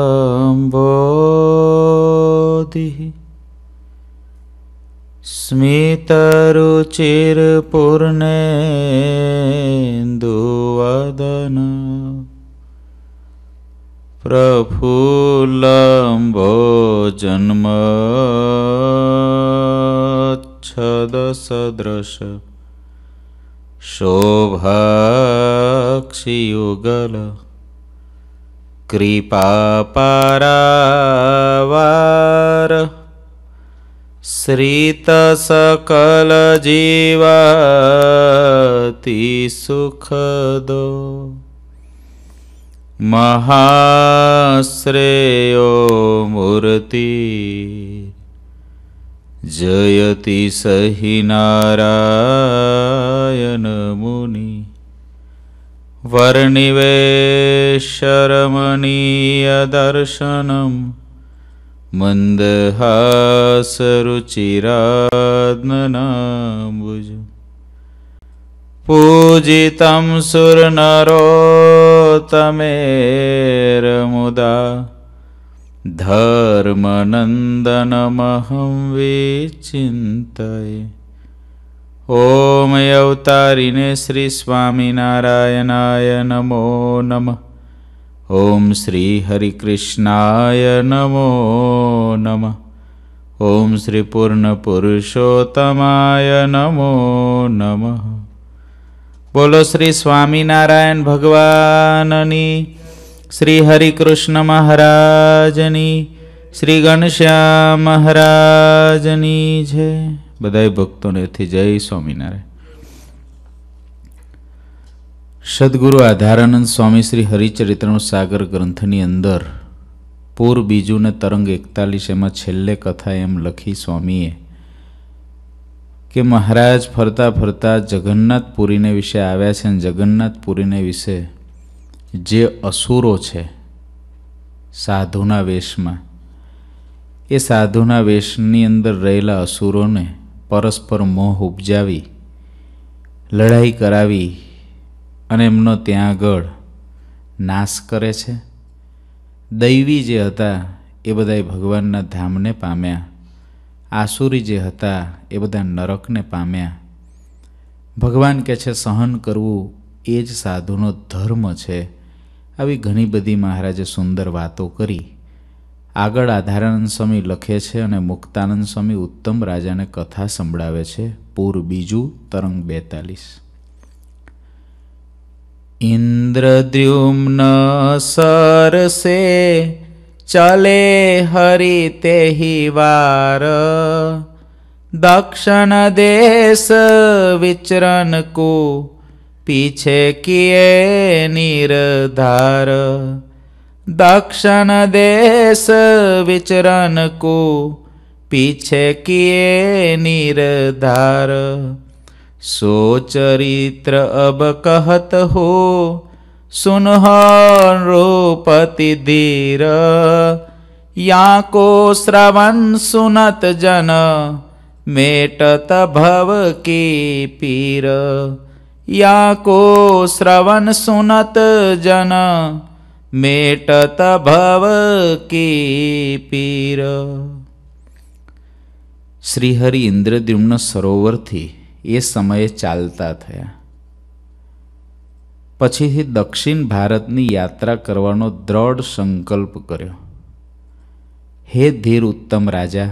ोधिः स्मितरुचिर्पूर्णेन्दुवदन प्रफुल्लम्भोजन्मच्छदसदृश शोभाक्षियुगल कृपापरावार श्रितसकल सुखदो महाश्रेयो मूर्ति जयति सहि नारा वर्णिवेशरमणीयदर्शनं मन्दहासरुचिरत् पूजितं सुरनरोतमेरमुदा धर्मनन्दनमहं विचिन्तये ઓમ અવતારીને શ્રી સ્વામિનારાયણાય નમો નમ ઓમ શ્રી હરિકૃષ્ણાય નમો નમ ઓમ શ્રી પૂર્ણ પુરુષોત્તમાય નમો નમ બોલો શ્રી સ્વામિનારાયણ ભગવાનની શ્રી હરિકૃષ્ણ મહારાજની શ્રી ઘનશ્યામ મહારાજની છે બધા ભક્તોનેથી જય સ્વામિનારાયણ સદગુરુ આધારાનંદ સ્વામી શ્રી હરિચરિત્રનો સાગર ગ્રંથની અંદર પૂર બીજું તરંગ એકતાલીસ એમાં છેલ્લે કથા એમ લખી સ્વામીએ કે મહારાજ ફરતા ફરતા જગન્નાથપુરીને વિશે આવ્યા છે અને જગન્નાથપુરીને વિશે જે અસુરો છે સાધુના વેશમાં એ સાધુના વેશની અંદર રહેલા અસુરોને પરસ્પર મોહ ઉપજાવી લડાઈ કરાવી અને એમનો ત્યાં આગળ નાશ કરે છે દૈવી જે હતા એ બધા ભગવાનના ધામને પામ્યા આસુરી જે હતા એ બધા નરકને પામ્યા ભગવાન કહે છે સહન કરવું એ જ સાધુનો ધર્મ છે આવી ઘણી બધી મહારાજે સુંદર વાતો કરી આગળ આધારાનંદ સ્વામી લખે છે અને મુક્તાનંદ સ્વામી ઉત્તમ રાજાને કથા સંભળાવે છે પૂર બીજું તરંગ બેતાલીસ ઇન્દ્રદ્યુમ્ન સરસે ચલે હરી તે વાર દક્ષિણ દેશ વિચરણ કો પીછે કિયે નિરધાર दक्षिण देश विचरण को पीछे किए निरधार सो चरित्र अब कहत हो सुनह रूपति धीर या को श्रवण सुनत जन मेटत भव की पीर या को श्रवण सुनत जन मेटत भव की પીર શ્રીહરિ ઇન્દ્રદ્યુમ્ન સરોવરથી એ સમયે ચાલતા થયા પછીથી દક્ષિણ ભારતની યાત્રા કરવાનો દ્રઢ સંકલ્પ કર્યો હે ધીર ઉત્તમ રાજા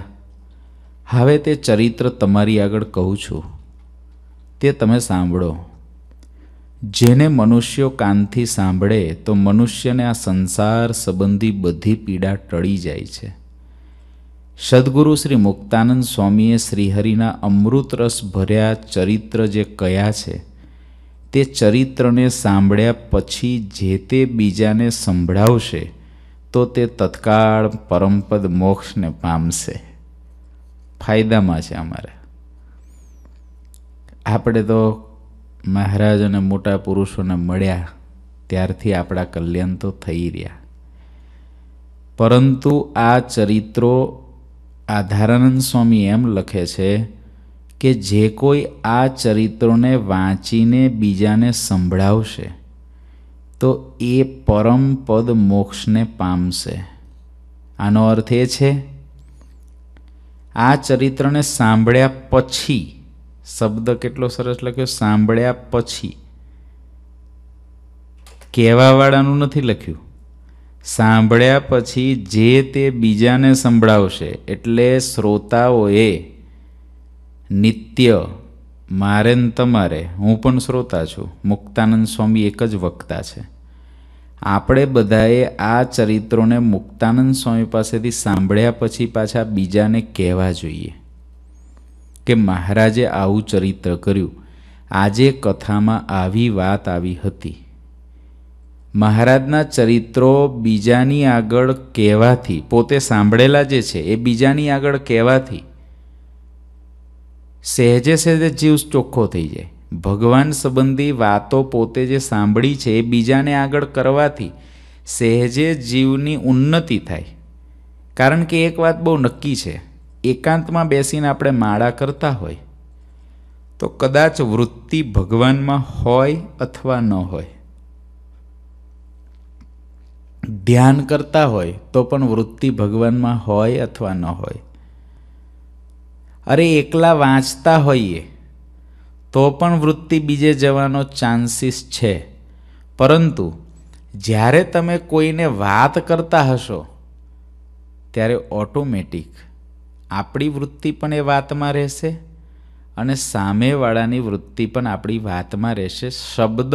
હવે તે ચરિત્ર તમારી આગળ કહું છું તે તમે સાંભળો જેને મનુષ્યો કાનથી સાંભળે તો મનુષ્યને આ સંસાર સંબંધી બધી પીડા ટળી જાય છે સદગુરુ શ્રી મુક્તાનંદ સ્વામીએ શ્રીહરિના અમૃતરસ ભર્યા ચરિત્ર જે કયા છે તે ચરિત્રને સાંભળ્યા પછી જે તે બીજાને સંભળાવશે તો તે તત્કાળ પરમપદ મોક્ષને પામશે ફાયદામાં છે અમારે આપણે તો મહારાજ અને મોટા પુરુષોને મળ્યા ત્યારથી આપણા કલ્યાણ તો થઈ રહ્યા પરંતુ આ ચરિત્રો આધારાનંદ સ્વામી એમ લખે છે કે જે કોઈ આ ચરિત્રોને વાંચીને બીજાને સંભળાવશે તો એ પરમ પદ મોક્ષને પામશે આનો અર્થ એ છે આ ચરિત્રને સાંભળ્યા પછી શબ્દ કેટલો સરસ લખ્યો સાંભળ્યા પછી કહેવાવાળાનું નથી લખ્યું સાંભળ્યા પછી જે તે બીજાને સંભળાવશે એટલે શ્રોતાઓએ નિત્ય મારે ને તમારે હું પણ શ્રોતા છું મુક્તાનંદ સ્વામી એક જ વક્તા છે આપણે બધાએ આ ચરિત્રોને મુક્તાનંદ સ્વામી પાસેથી સાંભળ્યા પછી પાછા બીજાને કહેવા જોઈએ કે મહારાજે આવું ચરિત્ર કર્યું આજે કથામાં આવી વાત આવી હતી મહારાજના ચરિત્રો બીજાની આગળ કહેવાથી પોતે સાંભળેલા જે છે એ બીજાની આગળ કહેવાથી સહેજે સહેજે જીવ ચોખ્ખો થઈ જાય ભગવાન સંબંધી વાતો પોતે જે સાંભળી છે એ બીજાને આગળ કરવાથી સહેજે જીવની ઉન્નતિ થાય કારણ કે એક વાત બહુ નક્કી છે એકાંતમાં બેસીને આપણે માળા કરતા હોય તો કદાચ વૃત્તિ ભગવાનમાં હોય અથવા ન હોય ધ્યાન કરતા હોય તો પણ વૃત્તિ ભગવાનમાં હોય અથવા ન હોય અરે એકલા વાંચતા હોઈએ તો પણ વૃત્તિ બીજે જવાનો ચાન્સીસ છે પરંતુ જ્યારે તમે કોઈને વાત કરતા હશો ત્યારે ઓટોમેટિક આપણી વૃત્તિ પણ એ વાતમાં રહેશે અને સામેવાળાની વૃત્તિ પણ આપણી વાતમાં રહેશે શબ્દ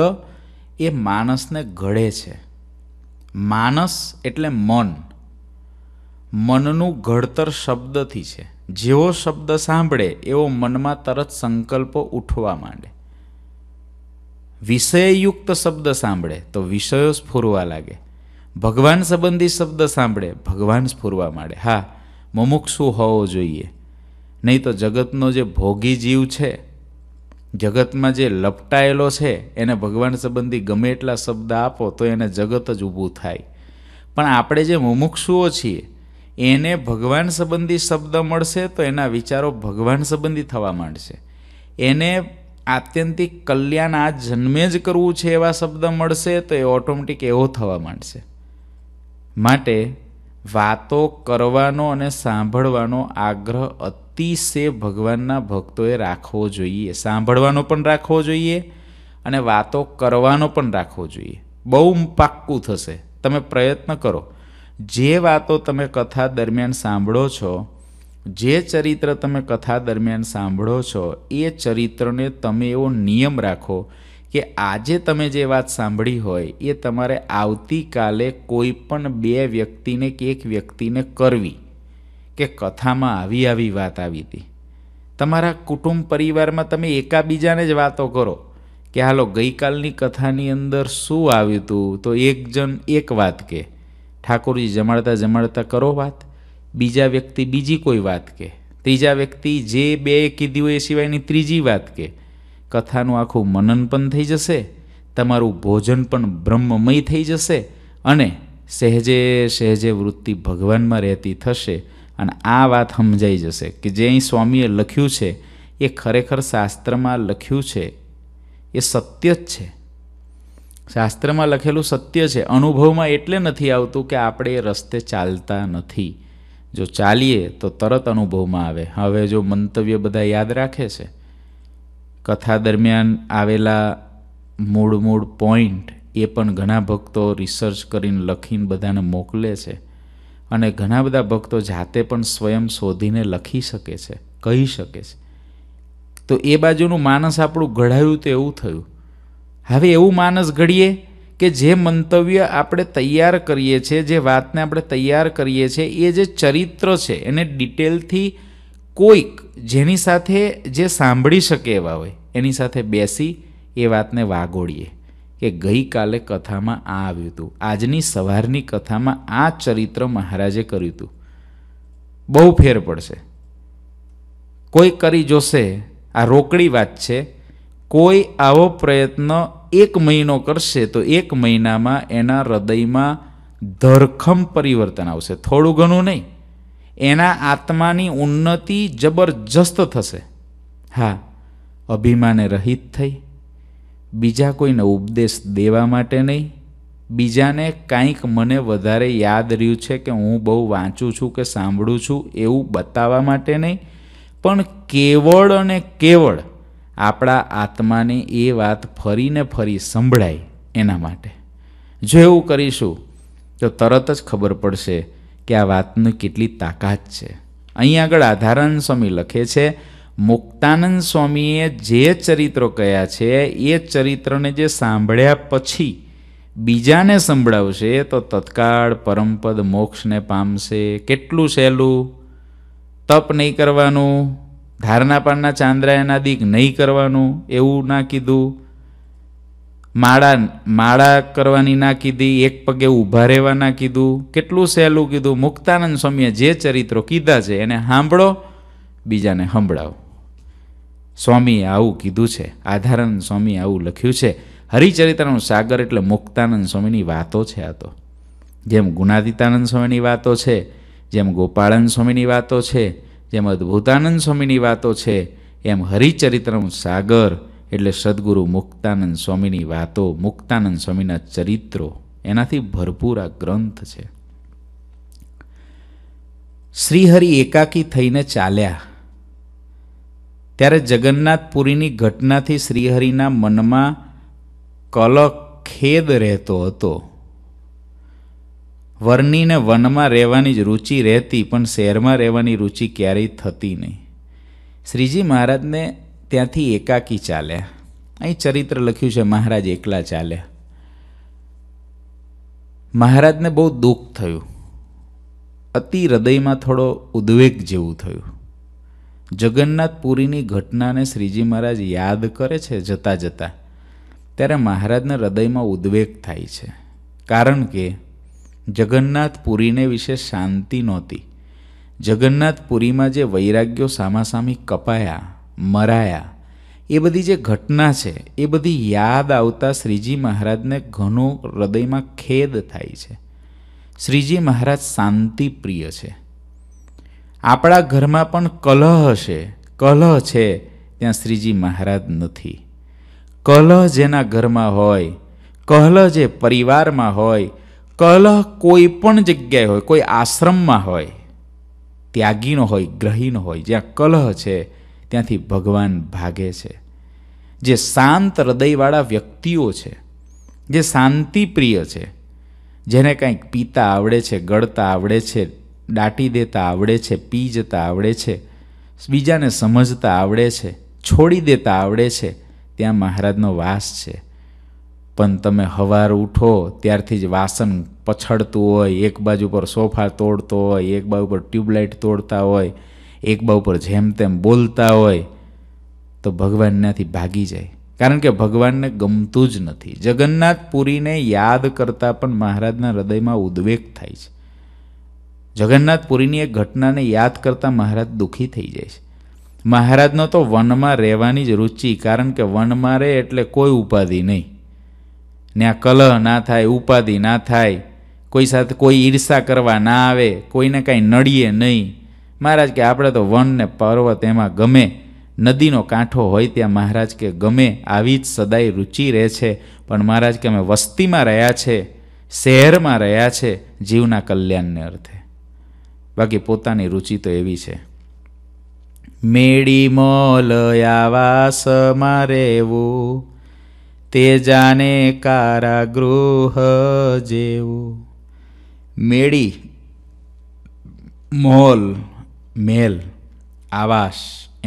એ માણસને ઘડે છે માનસ એટલે મન મનનું ઘડતર શબ્દથી છે જેવો શબ્દ સાંભળે એવો મનમાં તરત સંકલ્પો ઉઠવા માંડે વિષયયુક્ત શબ્દ સાંભળે તો વિષયો સ્ફૂરવા લાગે ભગવાન સંબંધી શબ્દ સાંભળે ભગવાન સ્ફૂરવા માંડે હા મુમુક્ષુ હોવો જોઈએ નહીં તો જગતનો જે ભોગી જીવ છે જગતમાં જે લપટાયેલો છે એને ભગવાન સંબંધી ગમે એટલા શબ્દ આપો તો એને જગત જ ઊભું થાય પણ આપણે જે મુમુક્ષુઓ છીએ એને ભગવાન સંબંધી શબ્દ મળશે તો એના વિચારો ભગવાન સંબંધી થવા માંડશે એને આત્યંતિક કલ્યાણ આ જન્મે જ કરવું છે એવા શબ્દ મળશે તો એ ઓટોમેટિક એવો થવા માંડશે માટે વાતો કરવાનો અને સાંભળવાનો આગ્રહ અતિશય ભગવાનના ભક્તોએ રાખવો જોઈએ સાંભળવાનો પણ રાખવો જોઈએ અને વાતો કરવાનો પણ રાખવો જોઈએ બહુ પાક્કું થશે તમે પ્રયત્ન કરો જે વાતો તમે કથા દરમિયાન સાંભળો છો જે ચરિત્ર તમે કથા દરમિયાન સાંભળો છો એ ચરિત્રને તમે એવો નિયમ રાખો કે આજે તમે જે વાત સાંભળી હોય એ તમારે આવતીકાલે કોઈ પણ બે વ્યક્તિને કે એક વ્યક્તિને કરવી કે કથામાં આવી આવી વાત આવી હતી તમારા કુટુંબ પરિવારમાં તમે એકાબીજાને જ વાતો કરો કે હાલો ગઈકાલની કથાની અંદર શું આવ્યું હતું તો એક જણ એક વાત કે ઠાકોરજી જમાડતા જમાડતા કરો વાત બીજા વ્યક્તિ બીજી કોઈ વાત કે ત્રીજા વ્યક્તિ જે બે કીધી હોય એ સિવાયની ત્રીજી વાત કે કથાનું આખું મનન પણ થઈ જશે તમારું ભોજન પણ બ્રહ્મમય થઈ જશે અને સહેજે સહેજે વૃત્તિ ભગવાનમાં રહેતી થશે અને આ વાત સમજાઈ જશે કે જે અહીં સ્વામીએ લખ્યું છે એ ખરેખર શાસ્ત્રમાં લખ્યું છે એ સત્ય જ છે શાસ્ત્રમાં લખેલું સત્ય છે અનુભવમાં એટલે નથી આવતું કે આપણે એ રસ્તે ચાલતા નથી જો ચાલીએ તો તરત અનુભવમાં આવે હવે જો મંતવ્ય બધા યાદ રાખે છે કથા દરમિયાન આવેલા મૂળ મૂળ પોઈન્ટ એ પણ ઘણા ભક્તો રિસર્ચ કરીને લખીને બધાને મોકલે છે અને ઘણા બધા ભક્તો જાતે પણ સ્વયં શોધીને લખી શકે છે કહી શકે છે તો એ બાજુનું માનસ આપણું ઘડાયું તો એવું થયું હવે એવું માનસ ઘડીએ કે જે મંતવ્ય આપણે તૈયાર કરીએ છીએ જે વાતને આપણે તૈયાર કરીએ છીએ એ જે ચરિત્ર છે એને ડિટેલથી કોઈક જેની સાથે જે સાંભળી શકે એવા હોય એની સાથે બેસી એ વાતને વાગોળીએ કે ગઈકાલે કથામાં આ આવ્યું હતું આજની સવારની કથામાં આ ચરિત્ર મહારાજે કર્યું હતું બહુ ફેર પડશે કોઈ કરી જોશે આ રોકડી વાત છે કોઈ આવો પ્રયત્ન એક મહિનો કરશે તો એક મહિનામાં એના હૃદયમાં ધરખમ પરિવર્તન આવશે થોડું ઘણું નહીં એના આત્માની ઉન્નતિ જબરજસ્ત થશે હા અભિમાને રહિત થઈ બીજા કોઈને ઉપદેશ દેવા માટે નહીં બીજાને કાંઈક મને વધારે યાદ રહ્યું છે કે હું બહુ વાંચું છું કે સાંભળું છું એવું બતાવવા માટે નહીં પણ કેવળ અને કેવળ આપણા આત્માને એ વાત ફરીને ફરી સંભળાય એના માટે જો એવું કરીશું તો તરત જ ખબર પડશે કે આ વાતની કેટલી તાકાત છે અહીં આગળ આધારાનંદ સ્વામી લખે છે મુક્તાનંદ સ્વામીએ જે ચરિત્રો કયા છે એ ચરિત્રને જે સાંભળ્યા પછી બીજાને સંભળાવશે તો તત્કાળ પરમપદ મોક્ષને પામશે કેટલું સહેલું તપ નહીં કરવાનું ધારના ધારણા પારના ચાંદ્રાયનાદિક નહીં કરવાનું એવું ના કીધું માળા માળા કરવાની ના કીધી એક પગે ઊભા રહેવા ના કીધું કેટલું સહેલું કીધું મુક્તાનંદ સ્વામીએ જે ચરિત્રો કીધા છે એને સાંભળો બીજાને સંભળાવો સ્વામીએ આવું કીધું છે આધારાનંદ સ્વામીએ આવું લખ્યું છે હરિચરિત્રનું સાગર એટલે મુક્તાનંદ સ્વામીની વાતો છે આ તો જેમ ગુણાદિતાનંદ સ્વામીની વાતો છે જેમ ગોપાળાનંદ સ્વામીની વાતો છે જેમ અદ્ભુતાનંદ સ્વામીની વાતો છે એમ હરિચરિત્રનું સાગર એટલે સદગુરુ મુક્તાનંદ સ્વામીની વાતો મુક્તાનંદ સ્વામીના ચરિત્રો એનાથી ભરપૂર આ ગ્રંથ છે શ્રીહરિ એકાકી થઈને ચાલ્યા ત્યારે જગન્નાથપુરીની ઘટનાથી શ્રીહરિના મનમાં કલખેદ રહેતો હતો વર્ણીને વનમાં રહેવાની જ રુચિ રહેતી પણ શહેરમાં રહેવાની રુચિ ક્યારેય થતી નહીં શ્રીજી મહારાજને ત્યાંથી એકાકી ચાલ્યા અહીં ચરિત્ર લખ્યું છે મહારાજ એકલા ચાલ્યા મહારાજને બહુ દુઃખ થયું અતિ હૃદયમાં થોડો ઉદ્વેગ જેવું થયું જગન્નાથપુરીની ઘટનાને શ્રીજી મહારાજ યાદ કરે છે જતાં જતાં ત્યારે મહારાજને હૃદયમાં ઉદ્વેગ થાય છે કારણ કે જગન્નાથપુરીને વિશે શાંતિ નહોતી જગન્નાથપુરીમાં જે વૈરાગ્યો સામાસામી કપાયા મરાયા એ બધી જે ઘટના છે એ બધી યાદ આવતા શ્રીજી મહારાજને ઘણો હૃદયમાં ખેદ થાય છે શ્રીજી મહારાજ શાંતિ પ્રિય છે આપણા ઘરમાં પણ કલહ હશે કલહ છે ત્યાં શ્રીજી મહારાજ નથી કલહ જેના ઘરમાં હોય કલહ જે પરિવારમાં હોય કલહ કોઈ પણ જગ્યાએ હોય કોઈ આશ્રમમાં હોય ત્યાગીનો હોય ગ્રહીનો હોય જ્યાં કલહ છે ત્યાંથી ભગવાન ભાગે છે જે શાંત હૃદયવાળા વ્યક્તિઓ છે જે શાંતિપ્રિય છે જેને કંઈક પીતા આવડે છે ગળતા આવડે છે દાટી દેતા આવડે છે પી જતા આવડે છે બીજાને સમજતા આવડે છે છોડી દેતા આવડે છે ત્યાં મહારાજનો વાસ છે પણ તમે હવાર ઉઠો ત્યારથી જ વાસન પછડતું હોય એક બાજુ પર સોફા તોડતો હોય એક બાજુ પર ટ્યુબલાઇટ તોડતા હોય એકબા ઉપર જેમ તેમ બોલતા હોય તો ભગવાનનાથી ભાગી જાય કારણ કે ભગવાનને ગમતું જ નથી જગન્નાથપુરીને યાદ કરતાં પણ મહારાજના હૃદયમાં ઉદ્વેગ થાય છે જગન્નાથપુરીની એક ઘટનાને યાદ કરતાં મહારાજ દુઃખી થઈ જાય છે મહારાજનો તો વનમાં રહેવાની જ રુચિ કારણ કે વનમાં રહે એટલે કોઈ ઉપાધિ નહીં ને આ કલહ ના થાય ઉપાધિ ના થાય કોઈ સાથે કોઈ ઈર્ષા કરવા ના આવે કોઈને કાંઈ નડીએ નહીં મહારાજ કે આપણે તો વન ને પર્વત એમાં ગમે નદીનો કાંઠો હોય ત્યાં મહારાજ કે ગમે આવી જ સદાય રુચિ રહે છે પણ મહારાજ કે અમે વસ્તીમાં રહ્યા છે શહેરમાં રહ્યા છે જીવના કલ્યાણને અર્થે બાકી પોતાની રુચિ તો એવી છે મેળી મોલયાવાસ મારેવું તે જાને કારાગૃહ જેવું મેળી મોલ મેલ આવાસ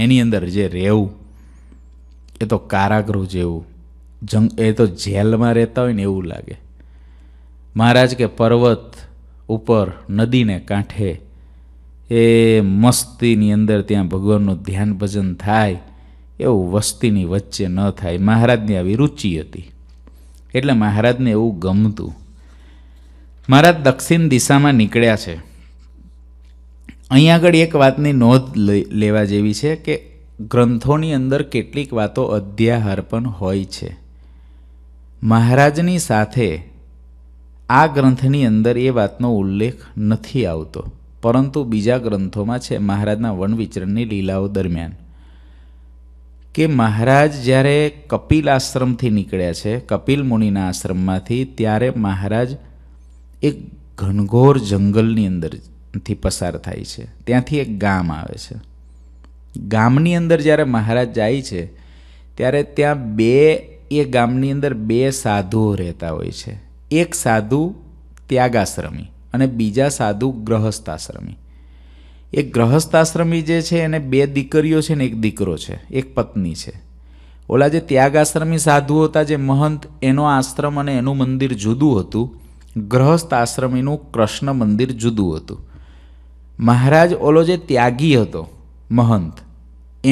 એની અંદર જે રહેવું એ તો કારાગૃહ જેવું જંગ એ તો જેલમાં રહેતા હોય ને એવું લાગે મહારાજ કે પર્વત ઉપર નદીને કાંઠે એ મસ્તીની અંદર ત્યાં ભગવાનનું ધ્યાન ભજન થાય એવું વસ્તીની વચ્ચે ન થાય મહારાજની આવી રુચિ હતી એટલે મહારાજને એવું ગમતું મહારાજ દક્ષિણ દિશામાં નીકળ્યા છે અહીં આગળ એક વાતની નોંધ લેવા જેવી છે કે ગ્રંથોની અંદર કેટલીક વાતો અધ્યાહાર પણ હોય છે મહારાજની સાથે આ ગ્રંથની અંદર એ વાતનો ઉલ્લેખ નથી આવતો પરંતુ બીજા ગ્રંથોમાં છે મહારાજના વનવિચરણની લીલાઓ દરમિયાન કે મહારાજ જ્યારે કપિલ આશ્રમથી નીકળ્યા છે કપિલ મુનિના આશ્રમમાંથી ત્યારે મહારાજ એક ઘનઘોર જંગલની અંદર થી પસાર થાય છે ત્યાંથી એક ગામ આવે છે ગામની અંદર જ્યારે મહારાજ જાય છે ત્યારે ત્યાં બે એ ગામની અંદર બે સાધુઓ રહેતા હોય છે એક સાધુ ત્યાગાશ્રમી અને બીજા સાધુ ગ્રહસ્થાશ્રમી એ ગ્રહસ્થાશ્રમી જે છે એને બે દીકરીઓ છે ને એક દીકરો છે એક પત્ની છે ઓલા જે ત્યાગાશ્રમી સાધુઓ હતા જે મહંત એનો આશ્રમ અને એનું મંદિર જુદું હતું ગ્રહસ્થ આશ્રમીનું કૃષ્ણ મંદિર જુદું હતું મહારાજ ઓલો જે ત્યાગી હતો મહંત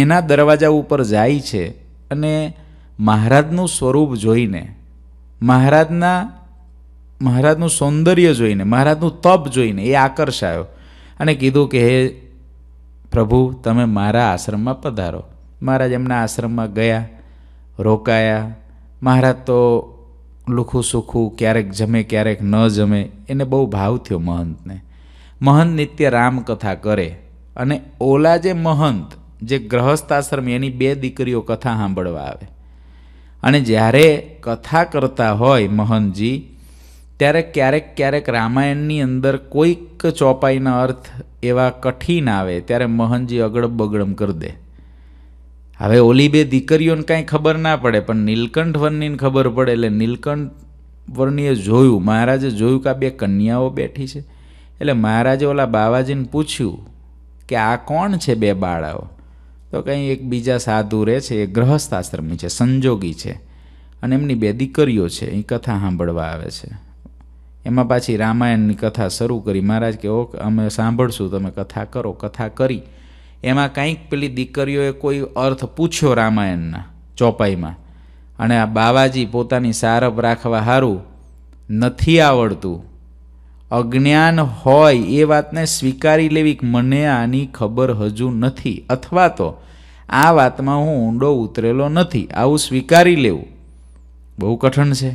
એના દરવાજા ઉપર જાય છે અને મહારાજનું સ્વરૂપ જોઈને મહારાજના મહારાજનું સૌંદર્ય જોઈને મહારાજનું તપ જોઈને એ આકર્ષાયો અને કીધું કે હે પ્રભુ તમે મારા આશ્રમમાં પધારો મહારાજ એમના આશ્રમમાં ગયા રોકાયા મહારાજ તો લુખું સુખું ક્યારેક જમે ક્યારેક ન જમે એને બહુ ભાવ થયો મહંતને મહંત નિત્ય રામકથા કરે અને ઓલા જે મહંત જે ગ્રહસ્થાશ્રમ એની બે દીકરીઓ કથા સાંભળવા આવે અને જ્યારે કથા કરતા હોય મહંતજી ત્યારે ક્યારેક ક્યારેક રામાયણની અંદર કોઈક ચોપાઈના અર્થ એવા કઠિન આવે ત્યારે મહંતજી અગડમ બગડમ કરી દે હવે ઓલી બે દીકરીઓને કાંઈ ખબર ના પડે પણ નીલકંઠ વર્ણીને ખબર પડે એટલે નીલકંઠ વર્ણીએ જોયું મહારાજે જોયું કે આ બે કન્યાઓ બેઠી છે એટલે મહારાજે ઓલા બાવાજીને પૂછ્યું કે આ કોણ છે બે બાળાઓ તો કંઈ એકબીજા સાધુ રહે છે એ ગ્રહસ્થ આશ્રમની છે સંજોગી છે અને એમની બે દીકરીઓ છે એ કથા સાંભળવા આવે છે એમાં પાછી રામાયણની કથા શરૂ કરી મહારાજ કે ઓ અમે સાંભળશું તમે કથા કરો કથા કરી એમાં કંઈક પેલી દીકરીઓએ કોઈ અર્થ પૂછ્યો રામાયણના ચોપાઈમાં અને આ બાવાજી પોતાની સારપ રાખવા સારું નથી આવડતું અજ્ઞાન હોય એ વાતને સ્વીકારી લેવી મને આની ખબર હજુ નથી અથવા તો આ વાતમાં હું ઊંડો ઉતરેલો નથી આવું સ્વીકારી લેવું બહુ કઠણ છે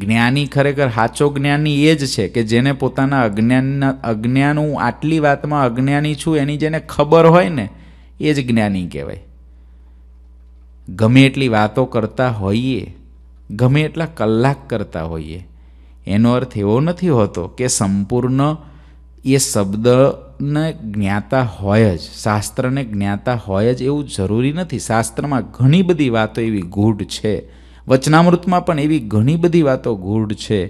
જ્ઞાની ખરેખર સાચો જ્ઞાની એ જ છે કે જેને પોતાના અજ્ઞાનના અજ્ઞાન હું આટલી વાતમાં અજ્ઞાની છું એની જેને ખબર હોય ને એ જ જ્ઞાની કહેવાય ગમે એટલી વાતો કરતા હોઈએ ગમે એટલા કલાક કરતા હોઈએ એનો અર્થ એવો નથી હોતો કે સંપૂર્ણ એ શબ્દને જ્ઞાતા હોય જ શાસ્ત્રને જ્ઞાતા હોય જ એવું જરૂરી નથી શાસ્ત્રમાં ઘણી બધી વાતો એવી ગૂઢ છે વચનામૃતમાં પણ એવી ઘણી બધી વાતો ગૂઢ છે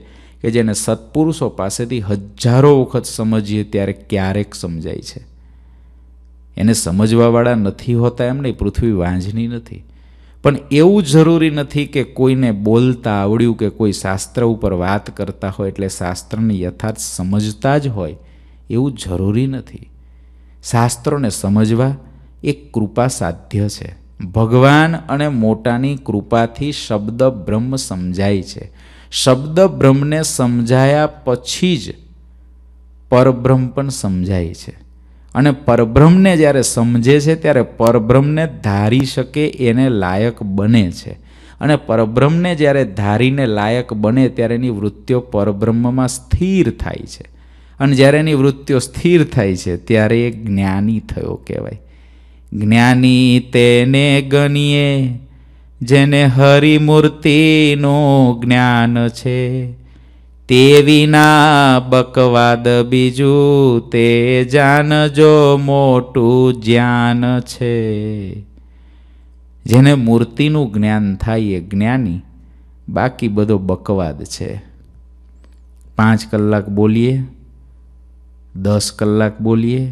કે જેને સત્પુરુષો પાસેથી હજારો વખત સમજીએ ત્યારે ક્યારેક સમજાય છે એને સમજવાવાળા નથી હોતા એમ નહીં પૃથ્વી વાંઝની નથી પણ એવું જરૂરી નથી કે કોઈને બોલતા આવડ્યું કે કોઈ શાસ્ત્ર ઉપર વાત કરતા હોય એટલે શાસ્ત્રને યથાર્થ સમજતા જ હોય એવું જરૂરી નથી શાસ્ત્રોને સમજવા એક કૃપા સાધ્ય છે ભગવાન અને મોટાની કૃપાથી શબ્દ બ્રહ્મ સમજાય છે શબ્દ બ્રહ્મને સમજાયા પછી જ પરબ્રહ્મ પણ સમજાય છે અને પરબ્રહ્મને જ્યારે સમજે છે ત્યારે પરબ્રહ્મને ધારી શકે એને લાયક બને છે અને પરબ્રહ્મને જ્યારે ધારીને લાયક બને ત્યારે એની વૃત્તિઓ પરબ્રહ્મમાં સ્થિર થાય છે અને જ્યારે એની વૃત્તિઓ સ્થિર થાય છે ત્યારે એ જ્ઞાની થયો કહેવાય જ્ઞાની તેને ગનીએ જેને હરિમૂર્તિનો જ્ઞાન છે તે વિના બકવાદ બીજું તે જાનજો મોટું જ્ઞાન છે જેને મૂર્તિનું જ્ઞાન થાય એ જ્ઞાની બાકી બધો બકવાદ છે પાંચ કલાક બોલીએ દસ કલાક બોલીએ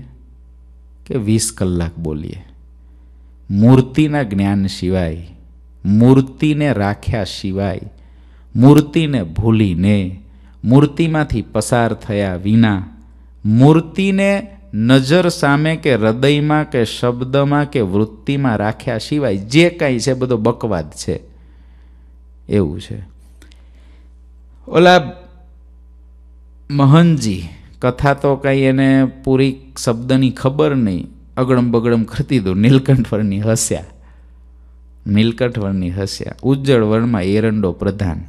કે વીસ કલાક બોલીએ મૂર્તિના જ્ઞાન સિવાય મૂર્તિને રાખ્યા સિવાય મૂર્તિને ભૂલીને મૂર્તિમાંથી પસાર થયા વિના મૂર્તિને નજર સામે કે હૃદયમાં કે શબ્દમાં કે વૃત્તિમાં રાખ્યા સિવાય જે કાંઈ છે બધો બકવાદ છે એવું છે ઓલા મહનજી કથા તો કાંઈ એને પૂરી શબ્દની ખબર નહીં અગડમ બગડમ ખરીદી દો નીલકંઠવરની હસ્યા નીલકંઠવરની હસ્યા ઉજ્જળ વર્ણમાં એરંડો પ્રધાન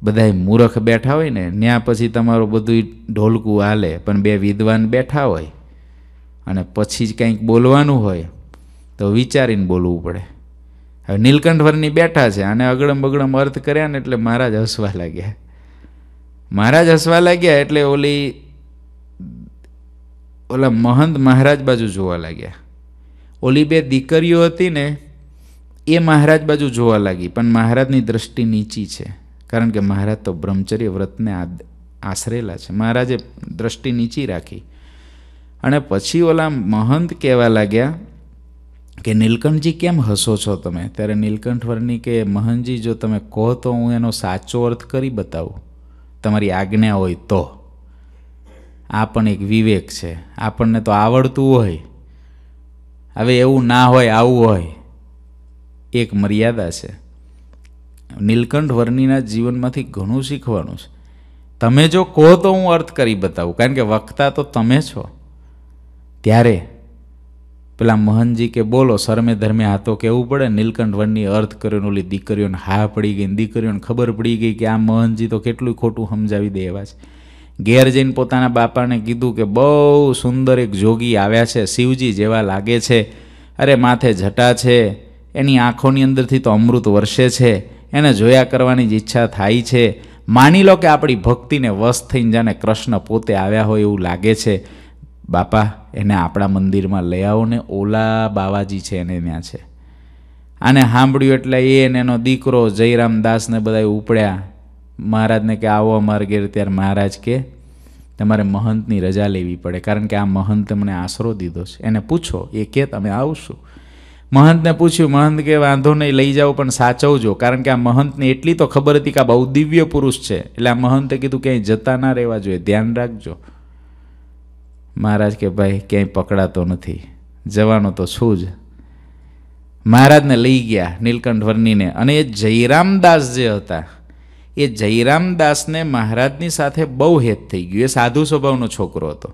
બધાય મૂરખ બેઠા હોય ને ત્યાં પછી તમારું બધું ઢોલકું હાલે પણ બે વિદ્વાન બેઠા હોય અને પછી જ કંઈક બોલવાનું હોય તો વિચારીને બોલવું પડે હવે નીલકંઠવરની બેઠા છે અને અગડમ બગડમ અર્થ કર્યા ને એટલે મહારાજ હસવા લાગ્યા મહારાજ હસવા લાગ્યા એટલે ઓલી ઓલા મહંત મહારાજ બાજુ જોવા લાગ્યા ઓલી બે દીકરીઓ હતી ને એ મહારાજ બાજુ જોવા લાગી પણ મહારાજની દ્રષ્ટિ નીચી છે કારણ કે મહારાજ તો બ્રહ્મચર્ય વ્રતને આશરેલા છે મહારાજે દ્રષ્ટિ નીચી રાખી અને પછી ઓલા મહંત કહેવા લાગ્યા કે નીલકંઠજી કેમ હસો છો તમે ત્યારે નીલકંઠ વર્ણી કે મહંતજી જો તમે કહો તો હું એનો સાચો અર્થ કરી બતાવું તમારી આજ્ઞા હોય તો આ પણ એક વિવેક છે આપણને તો આવડતું હોય હવે એવું ના હોય આવું હોય એક મર્યાદા છે નીલકંઠ વર્ણીના જીવનમાંથી ઘણું શીખવાનું છે તમે જો કહો તો હું અર્થ કરી બતાવું કારણ કે વખતા તો તમે છો ત્યારે પેલા મહનજી કે બોલો સરમે ધર્મે આ તો કહેવું પડે નીલકંઠ વર્ણની અર્થ કર્યો ઓલી દીકરીઓને હા પડી ગઈ દીકરીઓને ખબર પડી ગઈ કે આ મહનજી તો કેટલું ખોટું સમજાવી દે એવા છે ઘેર જઈને પોતાના બાપાને કીધું કે બહુ સુંદર એક જોગી આવ્યા છે શિવજી જેવા લાગે છે અરે માથે જટા છે એની આંખોની અંદરથી તો અમૃત વર્ષે છે એને જોયા કરવાની જ ઈચ્છા થાય છે માની લો કે આપણી ભક્તિને વશ થઈને જાણે કૃષ્ણ પોતે આવ્યા હોય એવું લાગે છે બાપા એને આપણા મંદિરમાં લઈ આવો ને ઓલા બાવાજી છે એને ત્યાં છે આને સાંભળ્યું એટલે એ ને એનો દીકરો જયરામ દાસને બધા ઉપડ્યા મહારાજને કે આવો અમારે ઘેર ત્યારે મહારાજ કે તમારે મહંતની રજા લેવી પડે કારણ કે આ મહંત મને આશરો દીધો છે એને પૂછો એ કે તમે આવશું મહંતને પૂછ્યું મહંત કે વાંધો નહીં લઈ જાઓ પણ સાચવજો કારણ કે આ મહંતને એટલી તો ખબર હતી કે આ બહુ દિવ્ય પુરુષ છે એટલે આ મહંતે કીધું ક્યાંય જતા ના રહેવા જોઈએ ધ્યાન રાખજો મહારાજ કે ભાઈ ક્યાંય પકડાતો નથી જવાનો તો છું જ મહારાજને લઈ ગયા નીલકંઠ વર્ણીને અને એ જયરામદાસ જે હતા એ જયરામદાસને મહારાજની સાથે બહુ હેત થઈ ગયું એ સાધુ સ્વભાવનો છોકરો હતો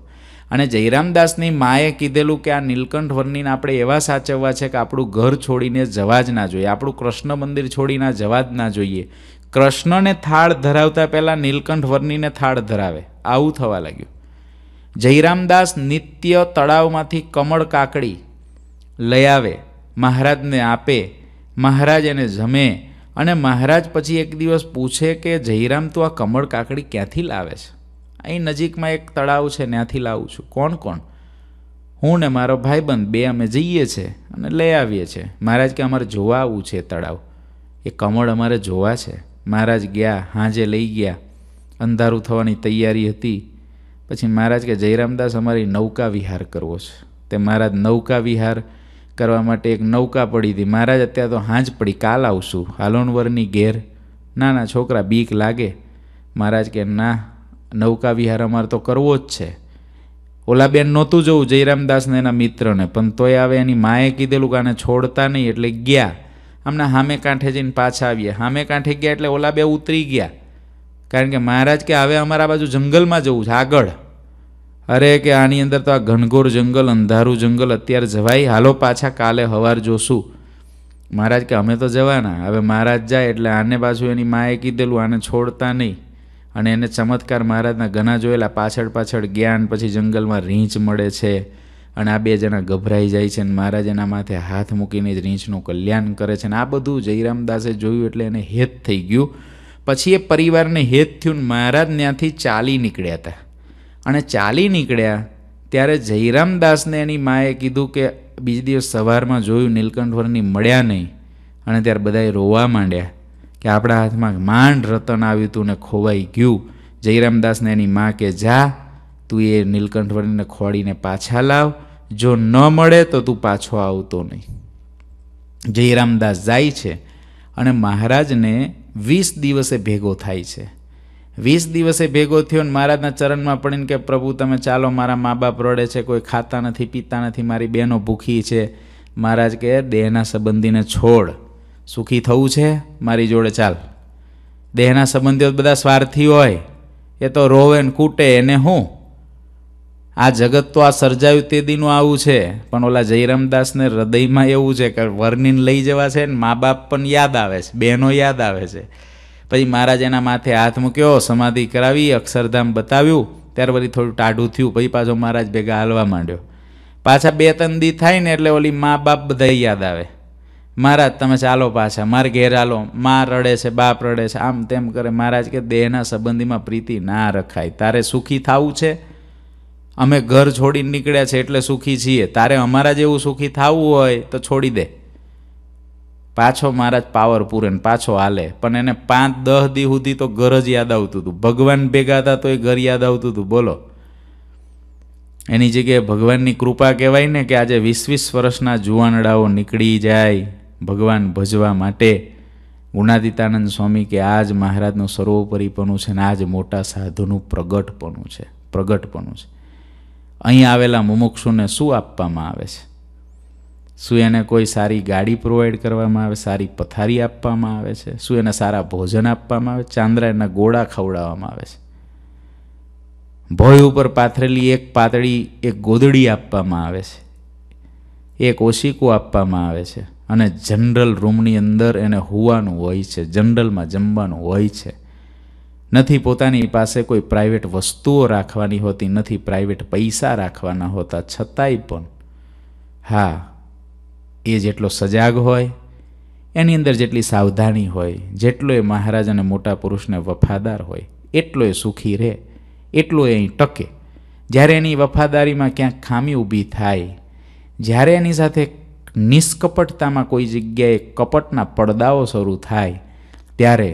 અને જયરામદાસની માએ કીધેલું કે આ નીલકંઠ વર્ણિને આપણે એવા સાચવવા છે કે આપણું ઘર છોડીને જવા જ ના જોઈએ આપણું કૃષ્ણ મંદિર છોડીને જવા જ ના જોઈએ કૃષ્ણને થાળ ધરાવતા પહેલાં નીલકંઠ વર્ણિને થાળ ધરાવે આવું થવા લાગ્યું જયરામદાસ નિત્ય તળાવમાંથી કમળ કાકડી લઈ આવે મહારાજને આપે મહારાજ એને જમે અને મહારાજ પછી એક દિવસ પૂછે કે જયરામ તું આ કમળ કાકડી ક્યાંથી લાવે છે અહીં નજીકમાં એક તળાવ છે ત્યાંથી લાવું છું કોણ કોણ હું ને મારો ભાઈબંધ બે અમે જઈએ છીએ અને લઈ આવીએ છીએ મહારાજ કે અમારે જોવા આવવું છે તળાવ એ કમળ અમારે જોવા છે મહારાજ ગયા હાંજે લઈ ગયા અંધારું થવાની તૈયારી હતી પછી મહારાજ કે જયરામદાસ અમારી નૌકા વિહાર કરવો છે તે મહારાજ નૌકા વિહાર કરવા માટે એક નૌકા પડી હતી મહારાજ અત્યારે તો હાંજ પડી કાલ આવશું હાલોણવરની ઘેર ના ના છોકરા બીક લાગે મહારાજ કે ના નૌકા વિહાર અમારે તો કરવો જ છે ઓલા બેન નહોતું જવું જયરામદાસને એના મિત્રને પણ તોય આવે એની માએ કીધેલું કે આને છોડતા નહીં એટલે ગયા હમણાં હામે કાંઠે જઈને પાછા આવ્યા હામે કાંઠે ગયા એટલે ઓલા બે ઉતરી ગયા કારણ કે મહારાજ કે હવે અમારા બાજુ જંગલમાં જવું છે આગળ અરે કે આની અંદર તો આ ઘનઘોર જંગલ અંધારું જંગલ અત્યારે જવાય હાલો પાછા કાલે હવાર જોશું મહારાજ કે અમે તો જવાના હવે મહારાજ જાય એટલે આને પાછું એની માએ કીધેલું આને છોડતા નહીં અને એને ચમત્કાર મહારાજના ઘણા જોયેલા પાછળ પાછળ જ્ઞાન પછી જંગલમાં રીંચ મળે છે અને આ બે જણા ગભરાઈ જાય છે અને મહારાજ એના માથે હાથ મૂકીને જ રીંછનું કલ્યાણ કરે છે અને આ બધું જયરામદાસે જોયું એટલે એને હેત થઈ ગયું પછી એ પરિવારને હેત થયું મહારાજ ત્યાંથી ચાલી નીકળ્યા હતા અને ચાલી નીકળ્યા ત્યારે જયરામદાસને એની માએ કીધું કે બીજે દિવસ સવારમાં જોયું નીલકંઠવરની મળ્યા નહીં અને ત્યારે બધાએ રોવા માંડ્યા કે આપણા હાથમાં માંડ રતન આવ્યું હતું ને ખોવાઈ ગયું જયરામદાસને એની મા કે જા તું એ નીલકંઠવર્ણીને ખોળીને પાછા લાવ જો ન મળે તો તું પાછો આવતો નહીં જયરામદાસ જાય છે અને મહારાજને વીસ દિવસે ભેગો થાય છે વીસ દિવસે ભેગો થયો ને મહારાજના ચરણમાં પડીને કે પ્રભુ તમે ચાલો મારા મા બાપ રડે છે કોઈ ખાતા નથી પીતા નથી મારી બહેનો ભૂખી છે મહારાજ કે દેહના સંબંધીને છોડ સુખી થવું છે મારી જોડે ચાલ દેહના સંબંધીઓ બધા સ્વાર્થી હોય એ તો રોવે ને કૂટે એને હું આ જગત તો આ સર્જાયું તે દીનું આવું છે પણ ઓલા જયરામદાસને હૃદયમાં એવું છે કે વર્ણિન લઈ જવા છે ને મા બાપ પણ યાદ આવે છે બહેનો યાદ આવે છે પછી મહારાજ એના માથે હાથ મૂક્યો સમાધિ કરાવી અક્ષરધામ બતાવ્યું ત્યાર પછી થોડું ટાઢું થયું પછી પાછો મહારાજ ભેગા હાલવા માંડ્યો પાછા બે ત્રણ દી થાય ને એટલે ઓલી મા બાપ બધા યાદ આવે મહારાજ તમે ચાલો પાછા મારે ઘેર આલો મા રડે છે બાપ રડે છે આમ તેમ કરે મહારાજ કે દેહના સંબંધીમાં પ્રીતિ ના રખાય તારે સુખી થવું છે અમે ઘર છોડીને નીકળ્યા છે એટલે સુખી છીએ તારે અમારા જેવું સુખી થવું હોય તો છોડી દે પાછો મહારાજ પાવર પૂરેને પાછો હાલે પણ એને પાંચ દહ દી સુધી તો ઘર જ યાદ આવતું હતું ભગવાન ભેગા હતા તો એ ઘર યાદ આવતું હતું બોલો એની જગ્યાએ ભગવાનની કૃપા કહેવાય ને કે આજે વીસ વીસ વર્ષના જુવાનડાઓ નીકળી જાય ભગવાન ભજવા માટે ગુણાદિત્યાનંદ સ્વામી કે આ જ મહારાજનું સર્વોપરીપણું છે ને આ જ મોટા સાધુનું પ્રગટપણું છે પ્રગટપણું છે અહીં આવેલા મુમુક્ષુને શું આપવામાં આવે છે શું એને કોઈ સારી ગાડી પ્રોવાઈડ કરવામાં આવે સારી પથારી આપવામાં આવે છે શું એને સારા ભોજન આપવામાં આવે ચાંદ્રા એના ગોળા ખવડાવવામાં આવે છે ભોય ઉપર પાથરેલી એક પાતળી એક ગોદડી આપવામાં આવે છે એક ઓશિકું આપવામાં આવે છે અને જનરલ રૂમની અંદર એને હોવાનું હોય છે જનરલમાં જમવાનું હોય છે નથી પોતાની પાસે કોઈ પ્રાઇવેટ વસ્તુઓ રાખવાની હોતી નથી પ્રાઇવેટ પૈસા રાખવાના હોતા છતાંય પણ હા એ જેટલો સજાગ હોય એની અંદર જેટલી સાવધાની હોય જેટલો એ મહારાજ અને મોટા પુરુષને વફાદાર હોય એટલો એ સુખી રહે એટલો એ અહીં ટકે જ્યારે એની વફાદારીમાં ક્યાંક ખામી ઊભી થાય જ્યારે એની સાથે નિષ્કપટતામાં કોઈ જગ્યાએ કપટના પડદાઓ શરૂ થાય ત્યારે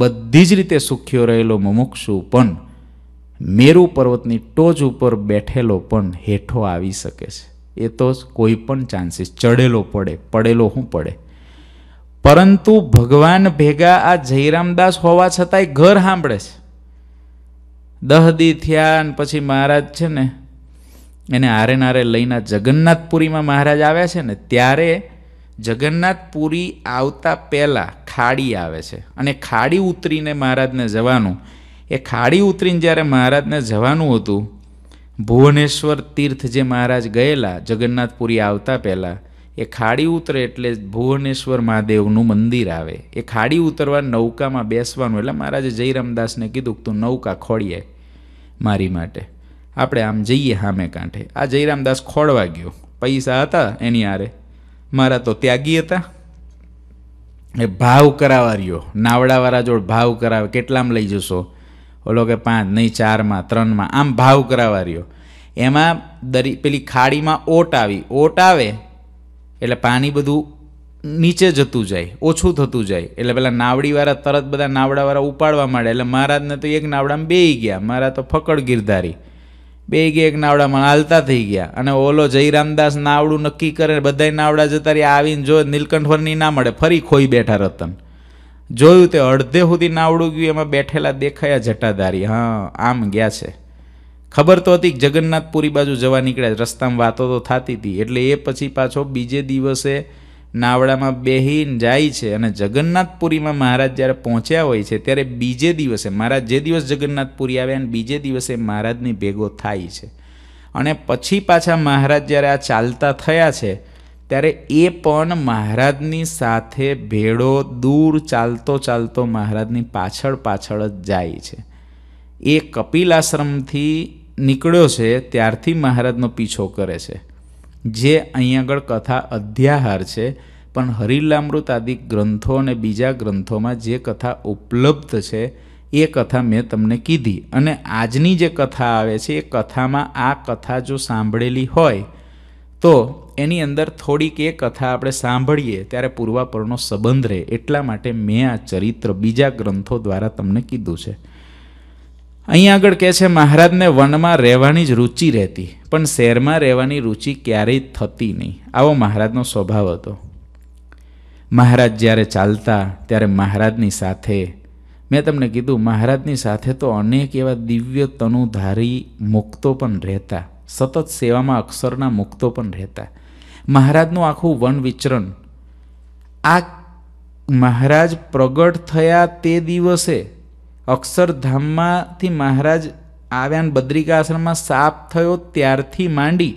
બધી જ રીતે સુખ્યો રહેલો મુમુક્ષુ પણ મેરુ પર્વતની ટોચ ઉપર બેઠેલો પણ હેઠો આવી શકે છે એ તો કોઈ પણ ચાન્સીસ ચડેલો પડે પડેલો શું પડે પરંતુ ભગવાન ભેગા આ જયરામદાસ હોવા છતાંય ઘર સાંભળે છે દહદી થયા પછી મહારાજ છે ને એને આરે નારે લઈને જગન્નાથપુરીમાં મહારાજ આવે છે ને ત્યારે જગન્નાથપુરી આવતા પહેલાં ખાડી આવે છે અને ખાડી ઉતરીને મહારાજને જવાનું એ ખાડી ઉતરીને જ્યારે મહારાજને જવાનું હતું ભુવનેશ્વર તીર્થ જે મહારાજ ગયેલા જગન્નાથપુરી આવતા પહેલાં એ ખાડી ઉતરે એટલે ભુવનેશ્વર મહાદેવનું મંદિર આવે એ ખાડી ઉતરવા નૌકામાં બેસવાનું એટલે મહારાજે જયરામદાસને કીધું કે તું નૌકા ખોળીએ મારી માટે આપણે આમ જઈએ સામે કાંઠે આ જયરામદાસ ખોળવા ગયો પૈસા હતા એની આરે મારા તો ત્યાગી હતા એ ભાવ કરાવવા રહ્યો નાવડાવાળા જોડ ભાવ કરાવે કેટલામાં લઈ જશો ઓલો કે પાંચ નહીં ચારમાં ત્રણમાં આમ ભાવ કરાવવા રહ્યો એમાં દરી પેલી ખાડીમાં ઓટ આવી ઓટ આવે એટલે પાણી બધું નીચે જતું જાય ઓછું થતું જાય એટલે પેલા નાવડીવાળા તરત બધા નાવડાવાળા ઉપાડવા માંડે એટલે મહારાજને તો એક નાવડામાં બેહી ગયા મારા તો ફકડ ગિરધારી બે કે એક નાવડામાં હાલતા થઈ ગયા અને ઓલો જયરામદાસ નાવડું નક્કી કરે બધાય નાવડા જતા રહ્યા આવીને જો નીલકંઠવરની ના મળે ફરી ખોઈ બેઠા રતન જોયું તે અડધે સુધી નાવડું ગયું એમાં બેઠેલા દેખાયા જટાધારી હા આમ ગયા છે ખબર તો હતી જગન્નાથપુરી બાજુ જવા નીકળ્યા રસ્તામાં વાતો તો થતી હતી એટલે એ પછી પાછો બીજે દિવસે નાવડામાં બેહીન જાય છે અને જગન્નાથપુરીમાં મહારાજ જ્યારે પહોંચ્યા હોય છે ત્યારે બીજે દિવસે મહારાજ જે દિવસ જગન્નાથપુરી આવ્યા અને બીજે દિવસે મહારાજની ભેગો થાય છે અને પછી પાછા મહારાજ જ્યારે આ ચાલતા થયા છે ત્યારે એ પણ મહારાજની સાથે ભેડો દૂર ચાલતો ચાલતો મહારાજની પાછળ પાછળ જ જાય છે એ કપિલ આશ્રમથી નીકળ્યો છે ત્યારથી મહારાજનો પીછો કરે છે જે અહીં આગળ કથા અધ્યાહાર છે પણ હરિલામૃત આદિ ગ્રંથો અને બીજા ગ્રંથોમાં જે કથા ઉપલબ્ધ છે એ કથા મેં તમને કીધી અને આજની જે કથા આવે છે એ કથામાં આ કથા જો સાંભળેલી હોય તો એની અંદર થોડીક એ કથા આપણે સાંભળીએ ત્યારે પૂર્વાપરનો સંબંધ રહે એટલા માટે મેં આ ચરિત્ર બીજા ગ્રંથો દ્વારા તમને કીધું છે અહીં આગળ કહે છે મહારાજને વનમાં રહેવાની જ રુચિ રહેતી પણ શહેરમાં રહેવાની રુચિ ક્યારેય થતી નહીં આવો મહારાજનો સ્વભાવ હતો મહારાજ જ્યારે ચાલતા ત્યારે મહારાજની સાથે મેં તમને કીધું મહારાજની સાથે તો અનેક એવા દિવ્ય તનુધારી મુક્તો પણ રહેતા સતત સેવામાં અક્ષરના મુક્તો પણ રહેતા મહારાજનું આખું વન વિચરણ આ મહારાજ પ્રગટ થયા તે દિવસે અક્ષરધામમાંથી મહારાજ આવ્યા ને બદ્રિકા સાપ થયો ત્યારથી માંડી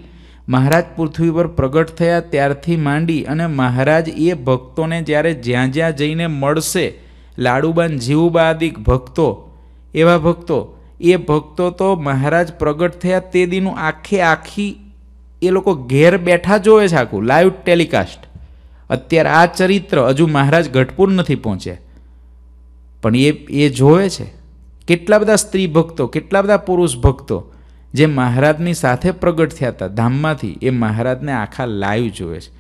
મહારાજ પૃથ્વી પર પ્રગટ થયા ત્યારથી માંડી અને મહારાજ એ ભક્તોને જ્યારે જ્યાં જ્યાં જઈને મળશે લાડુબાન જીવબાદિક ભક્તો એવા ભક્તો એ ભક્તો તો મહારાજ પ્રગટ થયા તે દીનું આખે આખી એ લોકો ઘેર બેઠા જોવે છે આખું લાઈવ ટેલિકાસ્ટ અત્યારે આ ચરિત્ર હજુ મહારાજ ગઢપુર નથી પહોંચ્યા પણ એ એ જોવે છે કેટલા બધા સ્ત્રી ભક્તો કેટલા બધા પુરુષ ભક્તો જે મહારાજની સાથે પ્રગટ થયા હતા ધામમાંથી એ મહારાજને આખા લાઈવ જોવે છે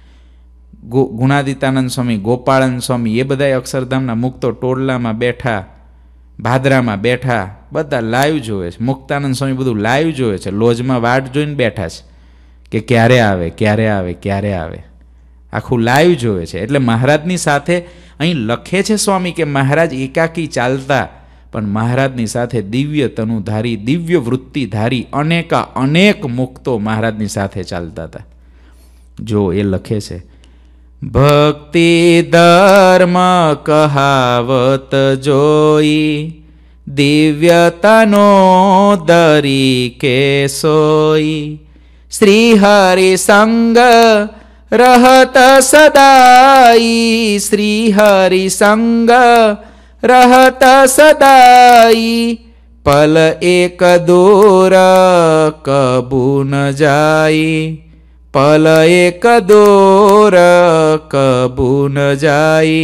ગો ગુણાદિતાનંદ સ્વામી ગોપાળન સ્વામી એ બધા અક્ષરધામના મુક્તો ટોળલામાં બેઠા ભાદરામાં બેઠા બધા લાઈવ જોવે છે મુક્તાનંદ સ્વામી બધું લાઈવ જોવે છે લોજમાં વાટ જોઈને બેઠા છે કે ક્યારે આવે ક્યારે આવે ક્યારે આવે આખું લાઈવ જોવે છે એટલે મહારાજની સાથે અહીં લખે છે સ્વામી કે મહારાજ એકાકી ચાલતા પણ મહારાજની સાથે દિવ્ય ધારી દિવ્ય વૃત્તિ ધારી અનેકા અનેક મુક્તો મહારાજની સાથે ચાલતા હતા જો એ લખે છે ભક્તિ ધર્મ કહાવત જોઈ દિવ્યતાનો દરી કે સોઈ શ્રી હરિ સંગ रहत सदाई संग रहत सदाई पल एक दोर जाई पल एक दोर जाई